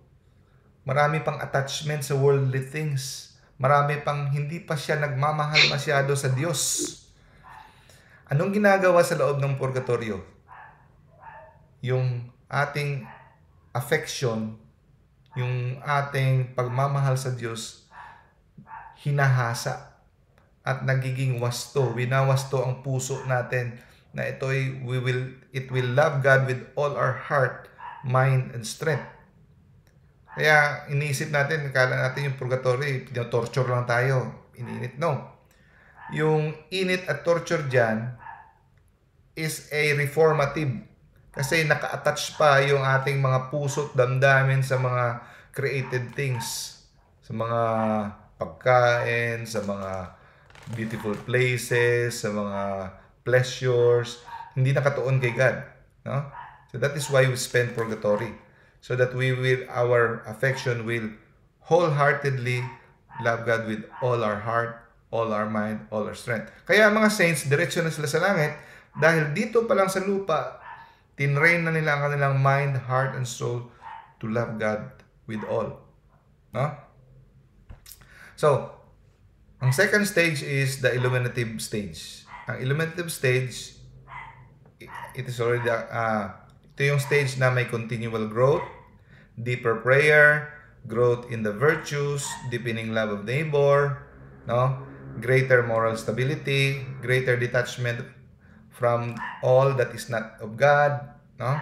Marami pang attachment sa worldly things. Marami pang hindi pa siya nagmamahal masyado sa Diyos. Anong ginagawa sa loob ng purgatorio? Yung ating affection, yung ating pagmamahal sa Diyos, hinahasa at nagiging wasto, winawasto ang puso natin na ito ay we will it will love God with all our heart, mind and strength. Kaya iniisip natin, kala natin yung purgatory, eh, torture lang tayo. Ininit, no. Yung init at torture dyan, is a reformative kasi naka-attach pa yung ating mga puso't damdamin sa mga created things sa mga pagkain, sa mga beautiful places, sa mga pleasures, hindi nakatuon kay God, no? So that is why we spend purgatory so that we will our affection will wholeheartedly love God with all our heart, all our mind, all our strength. Kaya mga saints, diretso na sila sa langit dahil dito pa lang sa lupa, tinrain na nila ang kanilang mind, heart, and soul to love God with all. No? So, ang second stage is the illuminative stage. Ang illuminative stage, it is already, uh, ito yung stage na may continual growth, deeper prayer, growth in the virtues, deepening love of neighbor, no? greater moral stability, greater detachment from all that is not of God, no?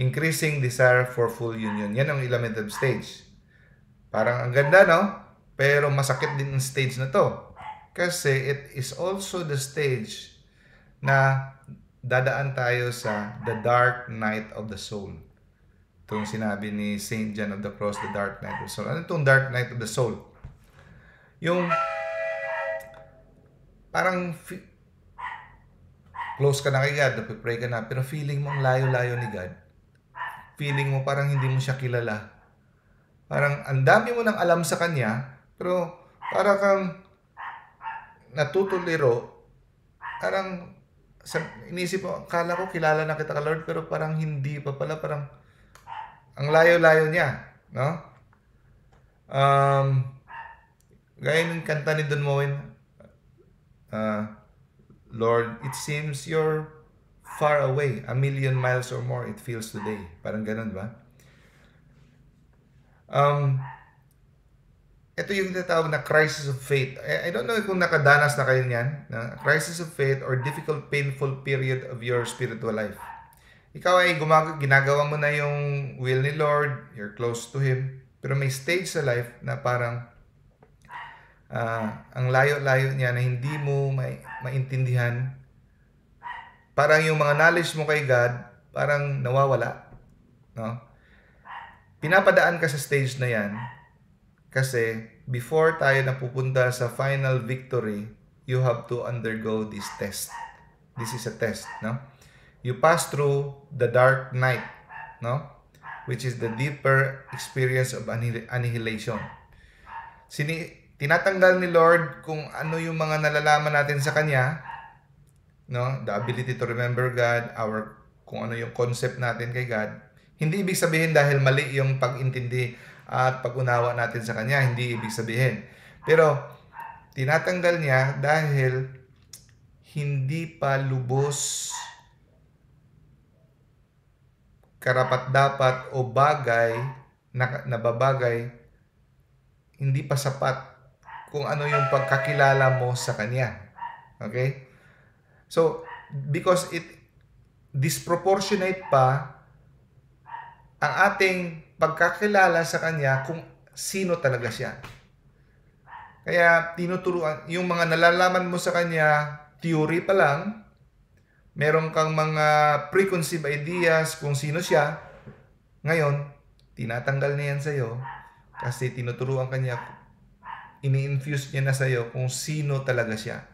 Increasing desire for full union. Yan ang 11th stage. Parang ang ganda, no? Pero masakit din ang stage na to. Kasi it is also the stage na dadaan tayo sa the dark night of the soul. Itong sinabi ni St. John of the Cross, the dark night of the soul. Ano itong dark night of the soul? Yung parang Close ka na kay God, napipray ka na, pero feeling mong layo-layo ni God. Feeling mo parang hindi mo siya kilala. Parang ang dami mo nang alam sa Kanya, pero para kang natutuliro, parang sa, inisip ko, kala ko kilala na kita ka Lord, pero parang hindi pa pala, parang ang layo-layo niya, no? Um, gaya ng kanta ni Don Moen, uh, Lord, it seems you're far away, a million miles or more it feels today. Parang ganun ba? Um, ito yung tinatawag na crisis of faith. I, don't know kung nakadanas na kayo niyan. Na crisis of faith or difficult, painful period of your spiritual life. Ikaw ay gumag- ginagawa mo na yung will ni Lord, you're close to Him, pero may stage sa life na parang uh, ang layo-layo niya na hindi mo may, maintindihan. Parang yung mga knowledge mo kay God, parang nawawala. No? Pinapadaan ka sa stage na yan kasi before tayo napupunta sa final victory, you have to undergo this test. This is a test, no? You pass through the dark night, no? Which is the deeper experience of annihilation. Sini tinatanggal ni Lord kung ano yung mga nalalaman natin sa Kanya, no? the ability to remember God, our kung ano yung concept natin kay God. Hindi ibig sabihin dahil mali yung pagintindi at pag-unawa natin sa Kanya, hindi ibig sabihin. Pero, tinatanggal niya dahil hindi pa lubos karapat dapat o bagay na nababagay hindi pa sapat kung ano yung pagkakilala mo sa Kanya. Okay? So, because it disproportionate pa ang ating pagkakilala sa Kanya kung sino talaga siya. Kaya tinuturuan, yung mga nalalaman mo sa Kanya, theory pa lang, meron kang mga preconceived ideas kung sino siya, ngayon, tinatanggal na yan sa'yo kasi tinuturuan kanya ini-infuse niya na sa'yo kung sino talaga siya.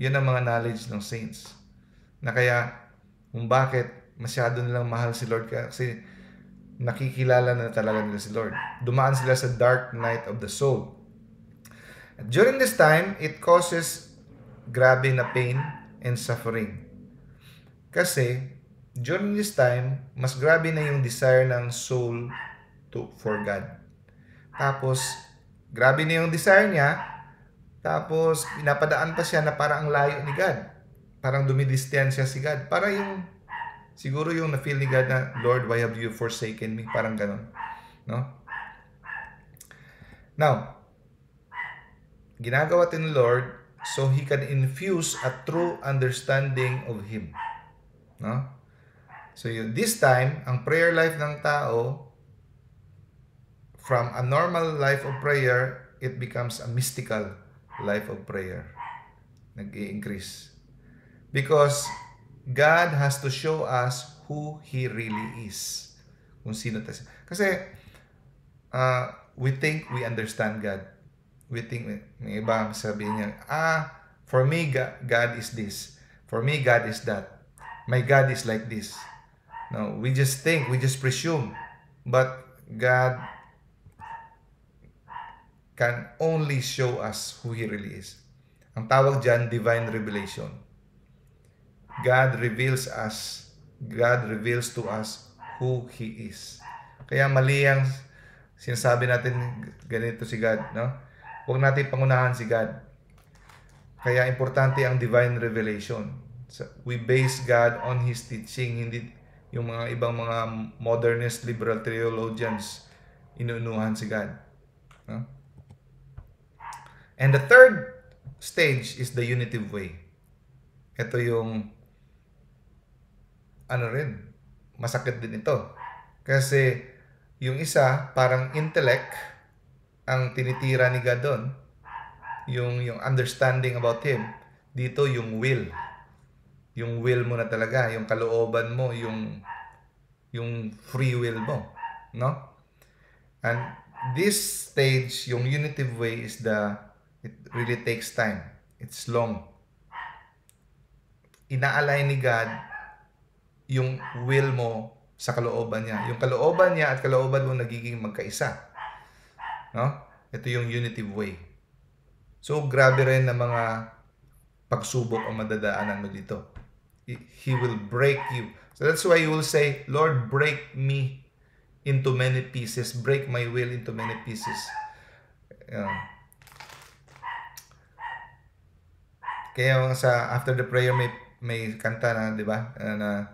Yun ang mga knowledge ng saints. Na kaya, kung bakit masyado nilang mahal si Lord kasi nakikilala na talaga nila si Lord. Dumaan sila sa dark night of the soul. During this time, it causes grabe na pain and suffering. Kasi, during this time, mas grabe na yung desire ng soul to, for God. Tapos, Grabe na yung desire niya. Tapos, pinapadaan pa siya na parang ang layo ni God. Parang dumidistansya si God. Para yung, siguro yung na-feel ni God na, Lord, why have you forsaken me? Parang ganon. No? Now, ginagawa tin Lord so He can infuse a true understanding of Him. No? So, yun, this time, ang prayer life ng tao from a normal life of prayer, it becomes a mystical life of prayer. Nag-i-increase. Because God has to show us who He really is. Kung sino tas. Kasi, uh, we think we understand God. We think, may iba sabihin niya, ah, for me, God is this. For me, God is that. My God is like this. No, we just think, we just presume. But God can only show us who He really is. Ang tawag dyan, divine revelation. God reveals us, God reveals to us who He is. Kaya mali ang sinasabi natin ganito si God, no? Huwag natin pangunahan si God. Kaya importante ang divine revelation. we base God on His teaching, hindi yung mga ibang mga modernist liberal theologians inuunuhan si God. No? And the third stage is the unitive way. Ito yung ano rin, masakit din ito. Kasi yung isa, parang intellect ang tinitira ni God doon. Yung, yung understanding about Him. Dito yung will. Yung will mo na talaga, yung kalooban mo, yung yung free will mo, no? And this stage, yung unitive way is the It really takes time. It's long. Inaalay ni God yung will mo sa kalooban niya. Yung kalooban niya at kalooban mo nagiging magkaisa. No? Ito yung unitive way. So, grabe rin na mga pagsubok o madadaanan mo dito. He will break you. So, that's why you will say, Lord, break me into many pieces. Break my will into many pieces. Uh, Kaya yung sa after the prayer may may kanta na, 'di ba? Na,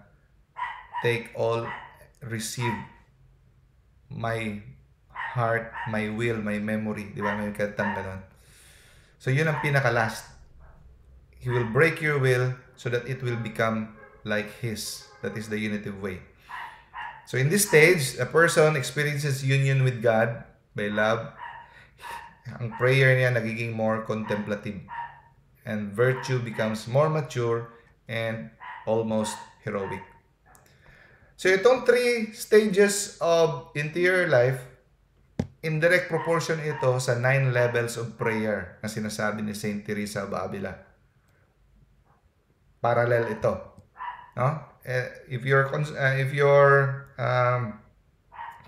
take all receive my heart, my will, my memory, 'di ba? May kantang ganun. So 'yun ang pinaka last. He will break your will so that it will become like his. That is the unitive way. So in this stage, a person experiences union with God by love. Ang prayer niya nagiging more contemplative and virtue becomes more mature and almost heroic. So itong three stages of interior life, in direct proportion ito sa nine levels of prayer na sinasabi ni St. Teresa of Avila. Parallel ito. No? Eh, if you're, uh, if you're um,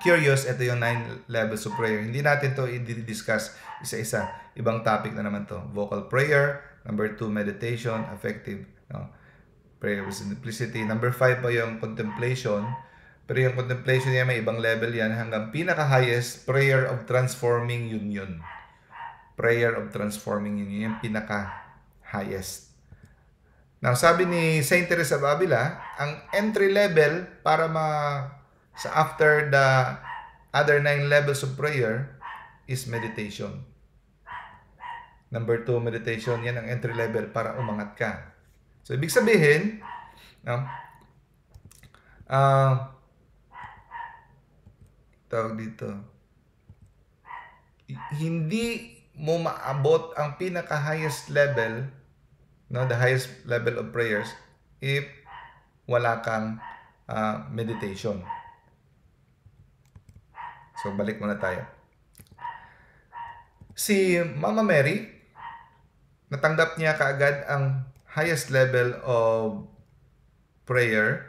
curious, ito yung nine levels of prayer. Hindi natin to i-discuss isa-isa. Ibang topic na naman to. Vocal prayer, Number two, meditation, effective. No? Prayer with simplicity. Number five pa yung contemplation. Pero yung contemplation niya may ibang level yan hanggang pinaka-highest prayer of transforming union. Prayer of transforming union. Yung pinaka-highest. Now, sabi ni St. Teresa of Avila, ang entry level para ma sa after the other nine levels of prayer is meditation. Number two, meditation. Yan ang entry level para umangat ka. So, ibig sabihin, no, uh, tawag dito, hindi mo maabot ang pinaka-highest level, no, the highest level of prayers, if wala kang uh, meditation. So, balik muna tayo. Si Mama Mary, natanggap niya kaagad ang highest level of prayer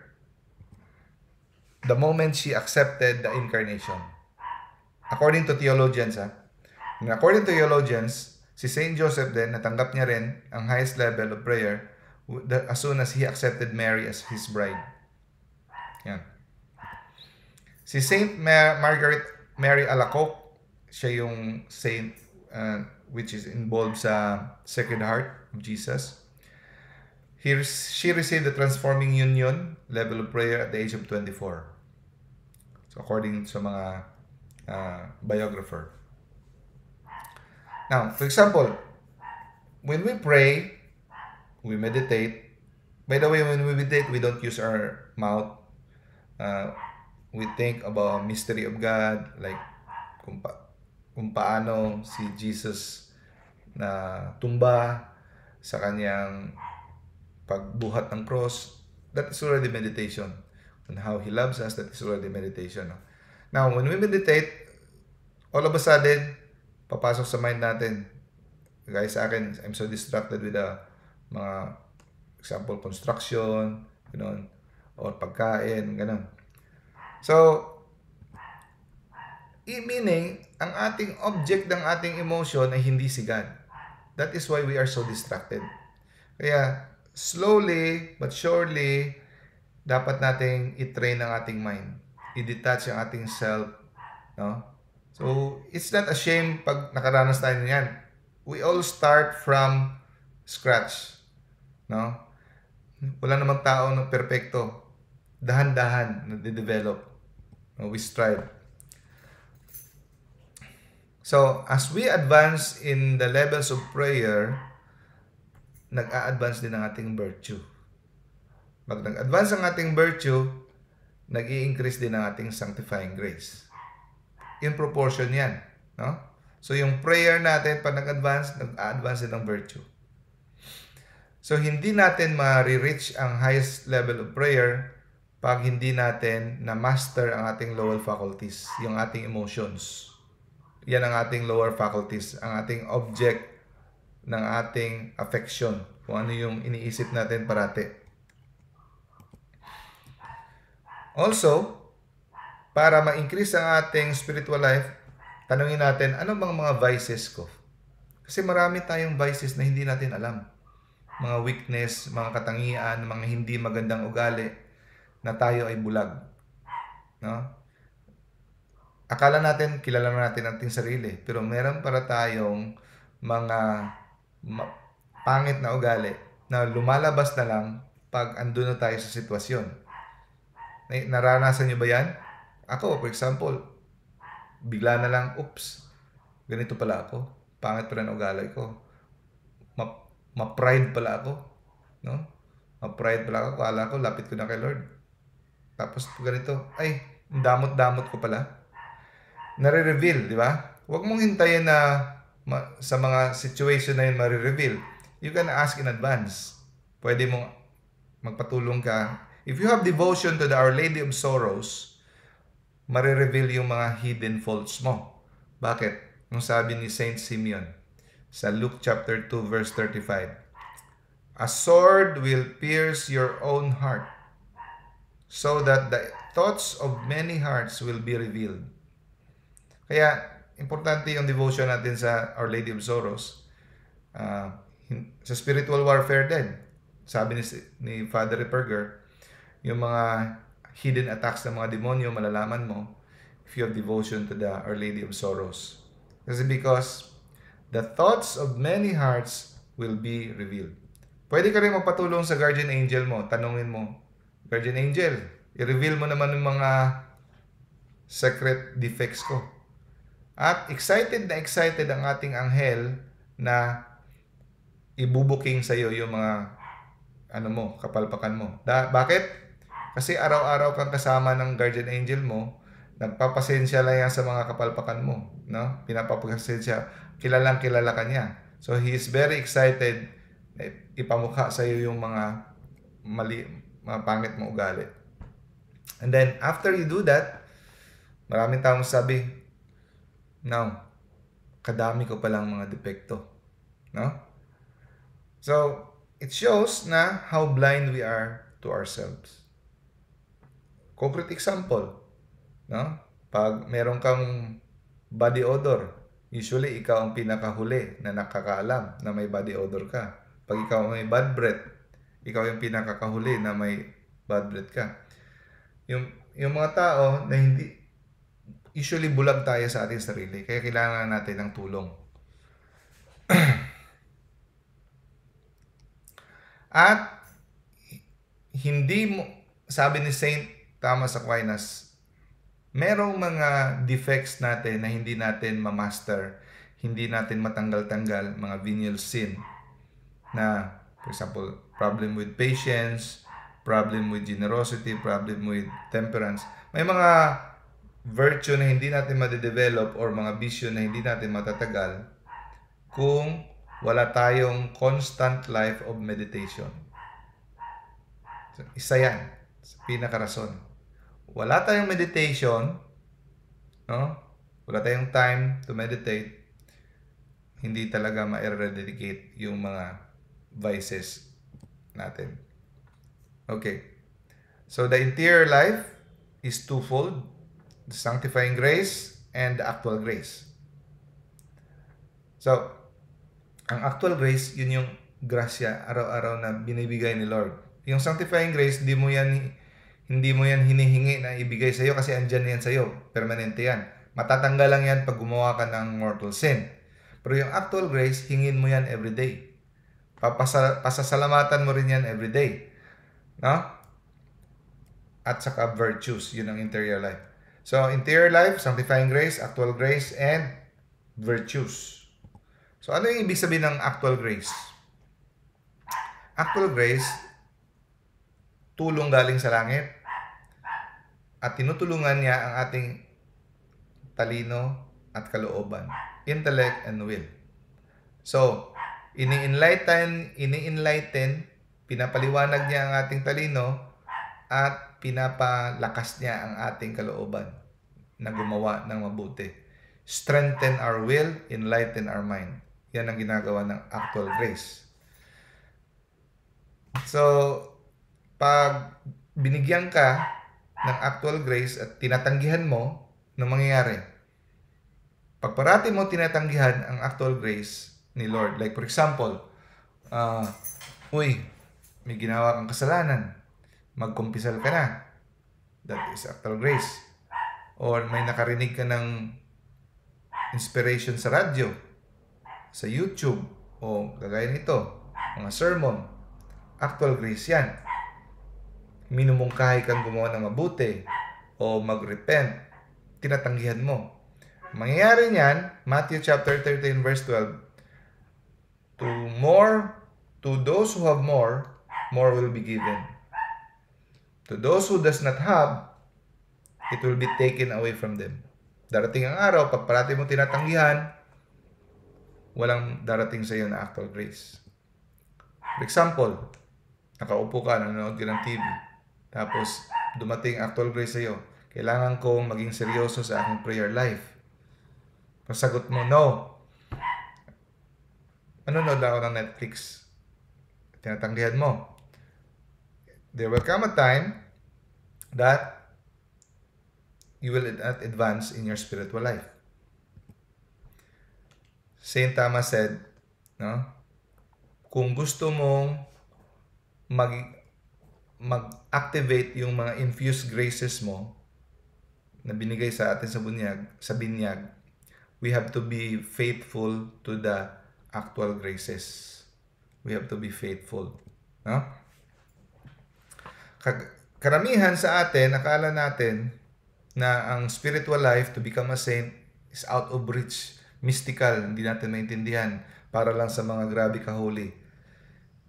the moment she accepted the incarnation. According to theologians, ha? And according to theologians, si Saint Joseph din, natanggap niya rin ang highest level of prayer as soon as he accepted Mary as his bride. Yan. Si Saint Mar- Margaret Mary Alacoque, siya yung saint uh, which is involved sa Sacred Heart of Jesus. He, she received the Transforming Union level of prayer at the age of 24. So according to mga uh, biographer. Now, for example, when we pray, we meditate. By the way, when we meditate, we don't use our mouth. Uh, we think about mystery of God, like kung paano si Jesus na tumba sa kanyang pagbuhat ng cross. That is already meditation. On how He loves us, that is already meditation. No? Now, when we meditate, all of a sudden, papasok sa mind natin. Guys, sa akin, I'm so distracted with the mga example, construction, ganun, or pagkain, ganun. So, Meaning, ang ating object ng ating emotion ay hindi si God. That is why we are so distracted. Kaya, slowly but surely, dapat nating i-train ang ating mind. I-detach ang ating self. No? So, it's not a shame pag nakaranas tayo niyan. We all start from scratch. No? Wala namang tao na perfecto. Dahan-dahan na de-develop. No? We strive. So, as we advance in the levels of prayer, nag-a-advance din ang ating virtue. Pag nag-advance ang ating virtue, nag increase din ang ating sanctifying grace. In proportion yan. No? So, yung prayer natin, pag nag-advance, nag-a-advance din ang virtue. So, hindi natin ma-reach ang highest level of prayer pag hindi natin na-master ang ating lower faculties, yung ating emotions. Yan ang ating lower faculties, ang ating object ng ating affection, kung ano yung iniisip natin parati. Also, para ma-increase ang ating spiritual life, tanungin natin, ano bang mga vices ko? Kasi marami tayong vices na hindi natin alam. Mga weakness, mga katangian, mga hindi magandang ugali na tayo ay bulag. No? akala natin kilala na natin ang ating sarili, pero meron para tayong mga ma- pangit na ugali na lumalabas na lang pag andun na tayo sa sitwasyon. Naranasan niyo ba yan? Ako, for example, bigla na lang, oops, ganito pala ako. Pangit pala na ugali ko. Ma- ma-pride pala ako. No? Ma-pride pala ako. Kala ko, lapit ko na kay Lord. Tapos ganito, ay, damot-damot ko pala nare-reveal, di ba? Huwag mong hintayin na ma- sa mga situation na yun mare-reveal. You can ask in advance. Pwede mong magpatulong ka. If you have devotion to the Our Lady of Sorrows, mare-reveal yung mga hidden faults mo. Bakit? Nung sabi ni Saint Simeon sa Luke chapter 2 verse 35, A sword will pierce your own heart so that the thoughts of many hearts will be revealed. Kaya, importante yung devotion natin sa Our Lady of Soros. Uh, ah, sa spiritual warfare din, sabi ni, ni Father Ripperger, yung mga hidden attacks ng mga demonyo, malalaman mo if you have devotion to the Our Lady of Soros. Kasi because the thoughts of many hearts will be revealed. Pwede ka rin magpatulong sa guardian angel mo. Tanungin mo, guardian angel, i-reveal mo naman yung mga secret defects ko at excited na excited ang ating anghel na ibubuking sa iyo yung mga ano mo, kapalpakan mo. Da, bakit? Kasi araw-araw kang kasama ng guardian angel mo, nagpapasensya lang yan sa mga kapalpakan mo, no? Pinapapasensya, kilalang kilala ka niya. So he is very excited na ipamukha sa iyo yung mga mali, mga pangit mong ugali. And then after you do that, maraming taong sabi, Now, kadami ko palang mga depekto. No? So, it shows na how blind we are to ourselves. Concrete example, no? Pag meron kang body odor, usually ikaw ang pinakahuli na nakakaalam na may body odor ka. Pag ikaw may bad breath, ikaw yung pinakakahuli na may bad breath ka. Yung, yung mga tao na hindi, usually bulag tayo sa ating sarili. Kaya kailangan natin ng tulong. [CLEARS THROAT] At hindi mo, sabi ni Saint Thomas Aquinas, merong mga defects natin na hindi natin ma-master, hindi natin matanggal-tanggal, mga venial sin na, for example, problem with patience, problem with generosity, problem with temperance. May mga virtue na hindi natin madedevelop or mga vision na hindi natin matatagal kung wala tayong constant life of meditation. So, isa yan sa pinakarason. Wala tayong meditation, no? wala tayong time to meditate, hindi talaga ma-eradicate yung mga vices natin. Okay. So the interior life is twofold the sanctifying grace, and the actual grace. So, ang actual grace, yun yung gracia araw-araw na binibigay ni Lord. Yung sanctifying grace, hindi mo yan hindi mo yan hinihingi na ibigay sa iyo kasi andyan yan sa iyo. Permanente yan. Matatanggal lang yan pag gumawa ka ng mortal sin. Pero yung actual grace, hingin mo yan everyday. Papasa, pasasalamatan mo rin yan every day. No? At saka virtues, yun ang interior life. So, interior life, sanctifying grace, actual grace, and virtues. So, ano yung ibig sabihin ng actual grace? Actual grace, tulong galing sa langit. At tinutulungan niya ang ating talino at kalooban, intellect and will. So, ini-enlighten, ini-enlighten, pinapaliwanag niya ang ating talino at pinapalakas niya ang ating kalooban na gumawa ng mabuti. Strengthen our will, enlighten our mind. Yan ang ginagawa ng actual grace. So, pag binigyan ka ng actual grace at tinatanggihan mo, ano mangyayari? Pag parati mo tinatanggihan ang actual grace ni Lord, like for example, uh, Uy, may ginawa kang kasalanan magkumpisal ka na. That is actual grace. Or may nakarinig ka ng inspiration sa radyo, sa YouTube, o kagaya nito, mga sermon. Actual grace yan. Minumungkahi kang gumawa ng mabuti o mag-repent. Tinatanggihan mo. Mangyayari niyan, Matthew chapter 13 verse 12, to more, to those who have more, more will be given. To those who does not have, it will be taken away from them. Darating ang araw, pag parati mo tinatanggihan, walang darating sa iyo na actual grace. For example, nakaupo ka, nanonood ka ng TV, tapos dumating actual grace sa iyo, kailangan kong maging seryoso sa aking prayer life. Pasagot mo, no. Ano na ako ng Netflix? Tinatanggihan mo there will come a time that you will not advance in your spiritual life. Saint Thomas said, no? Kung gusto mong mag mag-activate yung mga infused graces mo na binigay sa atin sa bunyag, sa binyag, we have to be faithful to the actual graces. We have to be faithful. No? karamihan sa atin, akala natin na ang spiritual life to become a saint is out of reach, mystical, hindi natin maintindihan para lang sa mga grabe kaholy.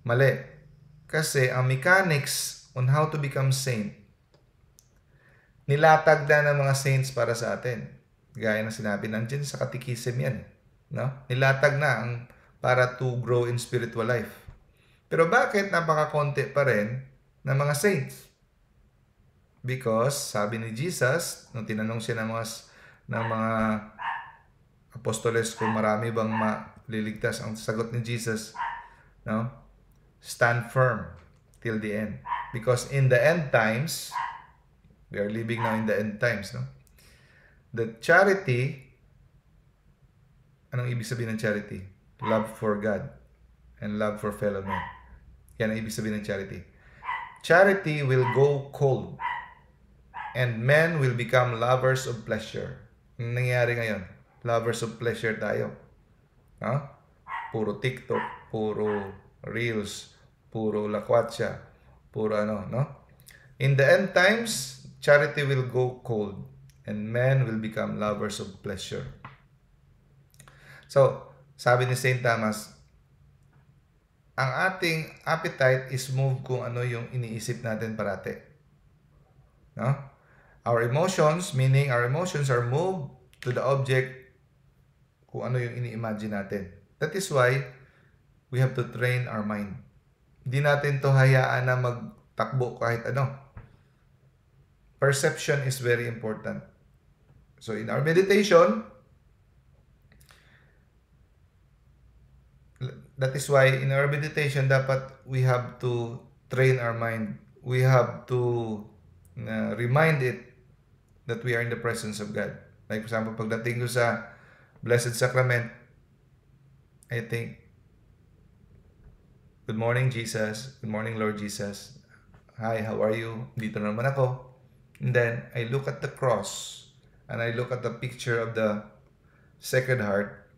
Mali. Kasi ang mechanics on how to become saint nilatag na ng mga saints para sa atin. Gaya ng sinabi nandiyan sa katikisim yan. No? Nilatag na ang para to grow in spiritual life. Pero bakit napakakonti pa rin ng mga saints. Because sabi ni Jesus, nung tinanong siya ng mga ng mga apostoles kung marami bang maliligtas, ang sagot ni Jesus, no? Stand firm till the end. Because in the end times, we are living now in the end times, no? The charity, anong ibig sabihin ng charity? Love for God and love for fellow men. Yan ang ibig sabihin ng charity Charity will go cold and men will become lovers of pleasure. Ang nangyayari ngayon, lovers of pleasure tayo. Ha? Huh? Puro TikTok, puro Reels, puro lakwatsa, puro ano, no? In the end times, charity will go cold and men will become lovers of pleasure. So, sabi ni St. Thomas, ang ating appetite is moved kung ano yung iniisip natin parati. No? Our emotions, meaning our emotions are moved to the object kung ano yung ini-imagine natin. That is why we have to train our mind. Hindi natin to hayaan na magtakbo kahit ano. Perception is very important. So in our meditation, That is why in our meditation, dapat we have to train our mind. We have to uh, remind it that we are in the presence of God. Like for example, pagdating ko sa Blessed Sacrament, I think, Good morning, Jesus. Good morning, Lord Jesus. Hi, how are you? Dito naman ako. And then, I look at the cross and I look at the picture of the Sacred Heart.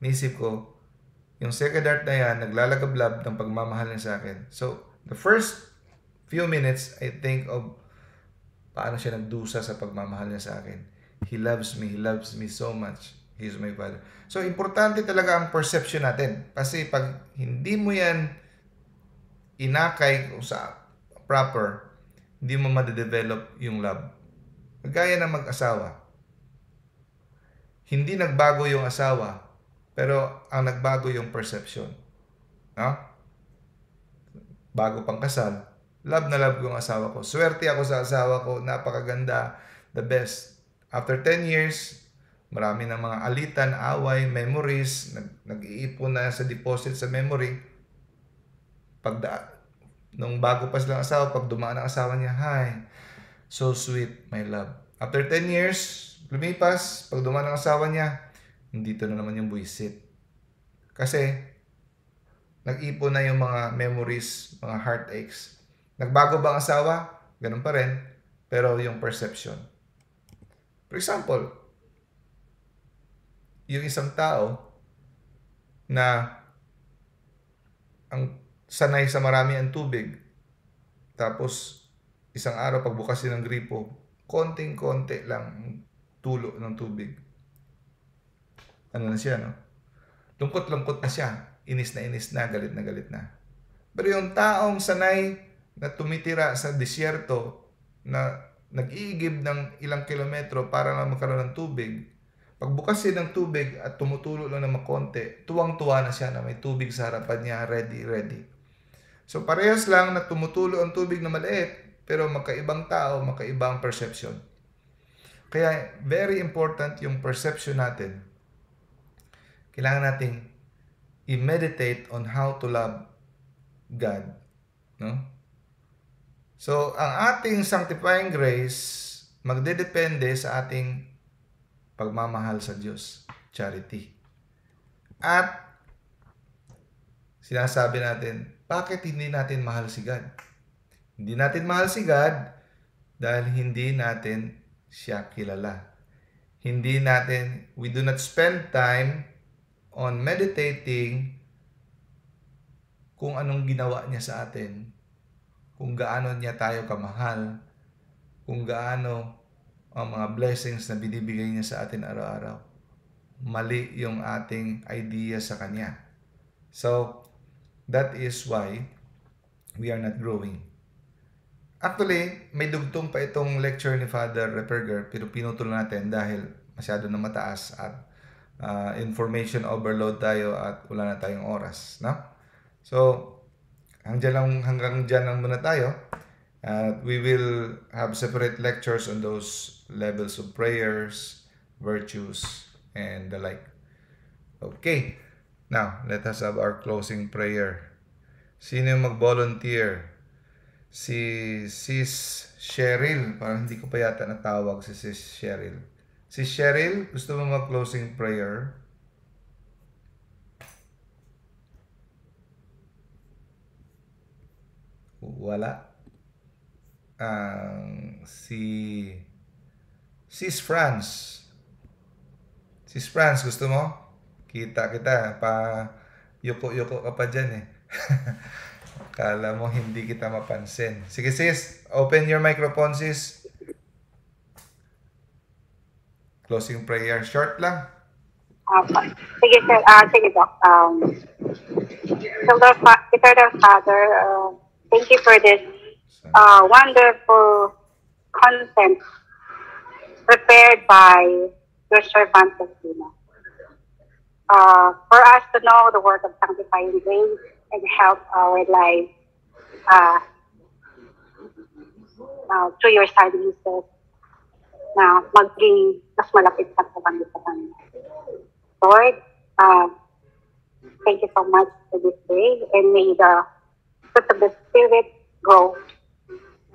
Nisip ko, yung second art na yan, naglalagablab ng pagmamahal niya sa akin. So, the first few minutes, I think of paano siya nagdusa sa pagmamahal niya sa akin. He loves me. He loves me so much. He's my father. So, importante talaga ang perception natin. Kasi pag hindi mo yan inakay kung sa proper, hindi mo madedevelop yung love. Gaya ng mag-asawa. Hindi nagbago yung asawa pero ang nagbago yung perception. No? Bago pang kasal, love na love ko ang asawa ko. Swerte ako sa asawa ko, napakaganda, the best. After 10 years, marami ng mga alitan, away, memories, nag- nag-iipon na sa deposit sa memory. Pagda nung bago pa silang asawa, pag dumaan ang asawa niya, hi, so sweet, my love. After 10 years, lumipas, pag dumaan ang asawa niya, dito na naman yung buisit. Kasi, nag-ipon na yung mga memories, mga heartaches. Nagbago ba ang asawa? Ganun pa rin. Pero yung perception. For example, yung isang tao na ang sanay sa marami ang tubig, tapos isang araw pagbukas din ng gripo, konting-konti lang tulo ng tubig ano na siya, no? Lungkot-lungkot na siya. Inis na inis na, galit na galit na. Pero yung taong sanay na tumitira sa disyerto na nag-iigib ng ilang kilometro para lang magkaroon ng tubig, pagbukas siya ng tubig at tumutulo lang na makonte, tuwang-tuwa na siya na may tubig sa harapan niya, ready, ready. So parehas lang na tumutulo ang tubig na maliit, pero magkaibang tao, magkaibang perception. Kaya very important yung perception natin kailangan nating i-meditate on how to love God. No? So, ang ating sanctifying grace magdedepende sa ating pagmamahal sa Diyos, charity. At sinasabi natin, bakit hindi natin mahal si God? Hindi natin mahal si God dahil hindi natin siya kilala. Hindi natin, we do not spend time on meditating kung anong ginawa niya sa atin, kung gaano niya tayo kamahal, kung gaano ang mga blessings na binibigay niya sa atin araw-araw. Mali yung ating idea sa Kanya. So, that is why we are not growing. Actually, may dugtong pa itong lecture ni Father Reperger pero pinutol natin dahil masyado na mataas at uh, information overload tayo at wala na tayong oras, no? So, hanggang lang hanggang diyan lang muna tayo. At uh, we will have separate lectures on those levels of prayers, virtues, and the like. Okay. Now, let us have our closing prayer. Sino yung mag-volunteer? Si Sis Cheryl. Parang hindi ko pa yata natawag si Sis Cheryl. Si Cheryl, gusto mo mag-closing prayer? Wala. Ang um, si Sis France. Sis France, gusto mo? Kita kita pa yuko-yuko ka pa dyan eh. [LAUGHS] Kala mo hindi kita mapansin. Sige sis, open your microphone sis. Closing prayer, short lang. Okay. Sige, sir. Uh, sige, Doc. Um, Eternal, Fa Eternal Father, uh, thank you for this uh, wonderful content prepared by your servant, Christina. Uh, for us to know the work of sanctifying grace and help our lives uh, uh, through your side, Jesus na maging mas malapit pa kami sa Kanya. Lord, uh, thank you so much for this day and may the fruit of the Spirit grow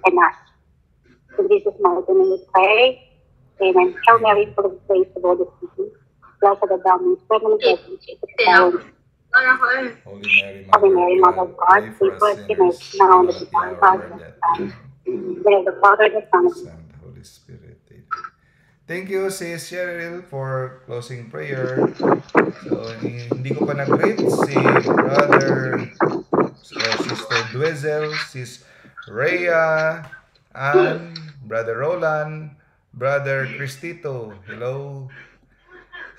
in us. So this is my name pray. Amen. Hail Mary, full of grace, the Lord is with you. Blessed are thou the Holy Mary, Mother, of God, pray for sinners, now and at the time of our death. Amen. the Father, the Son, and the Holy Spirit. Thank you, Sis Cheryl, for closing prayer. So, hindi ko pa nag-greet si Brother uh, Sister Dwezel, Sis Rhea, and Brother Roland, Brother Cristito. Hello.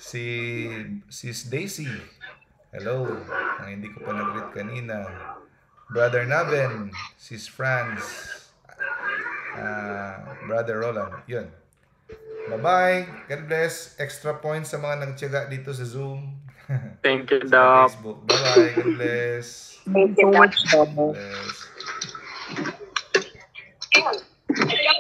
Si Sis Daisy. Hello. Ang hindi ko pa nag-greet kanina. Brother Naven, Sis Franz, uh, Brother Roland. Yun. Bye-bye. God bless. Extra points sa mga nagtiyaga dito sa Zoom. Thank you, [LAUGHS] Doc. Bye-bye. God bless. Thank you so much, Doc. God bless.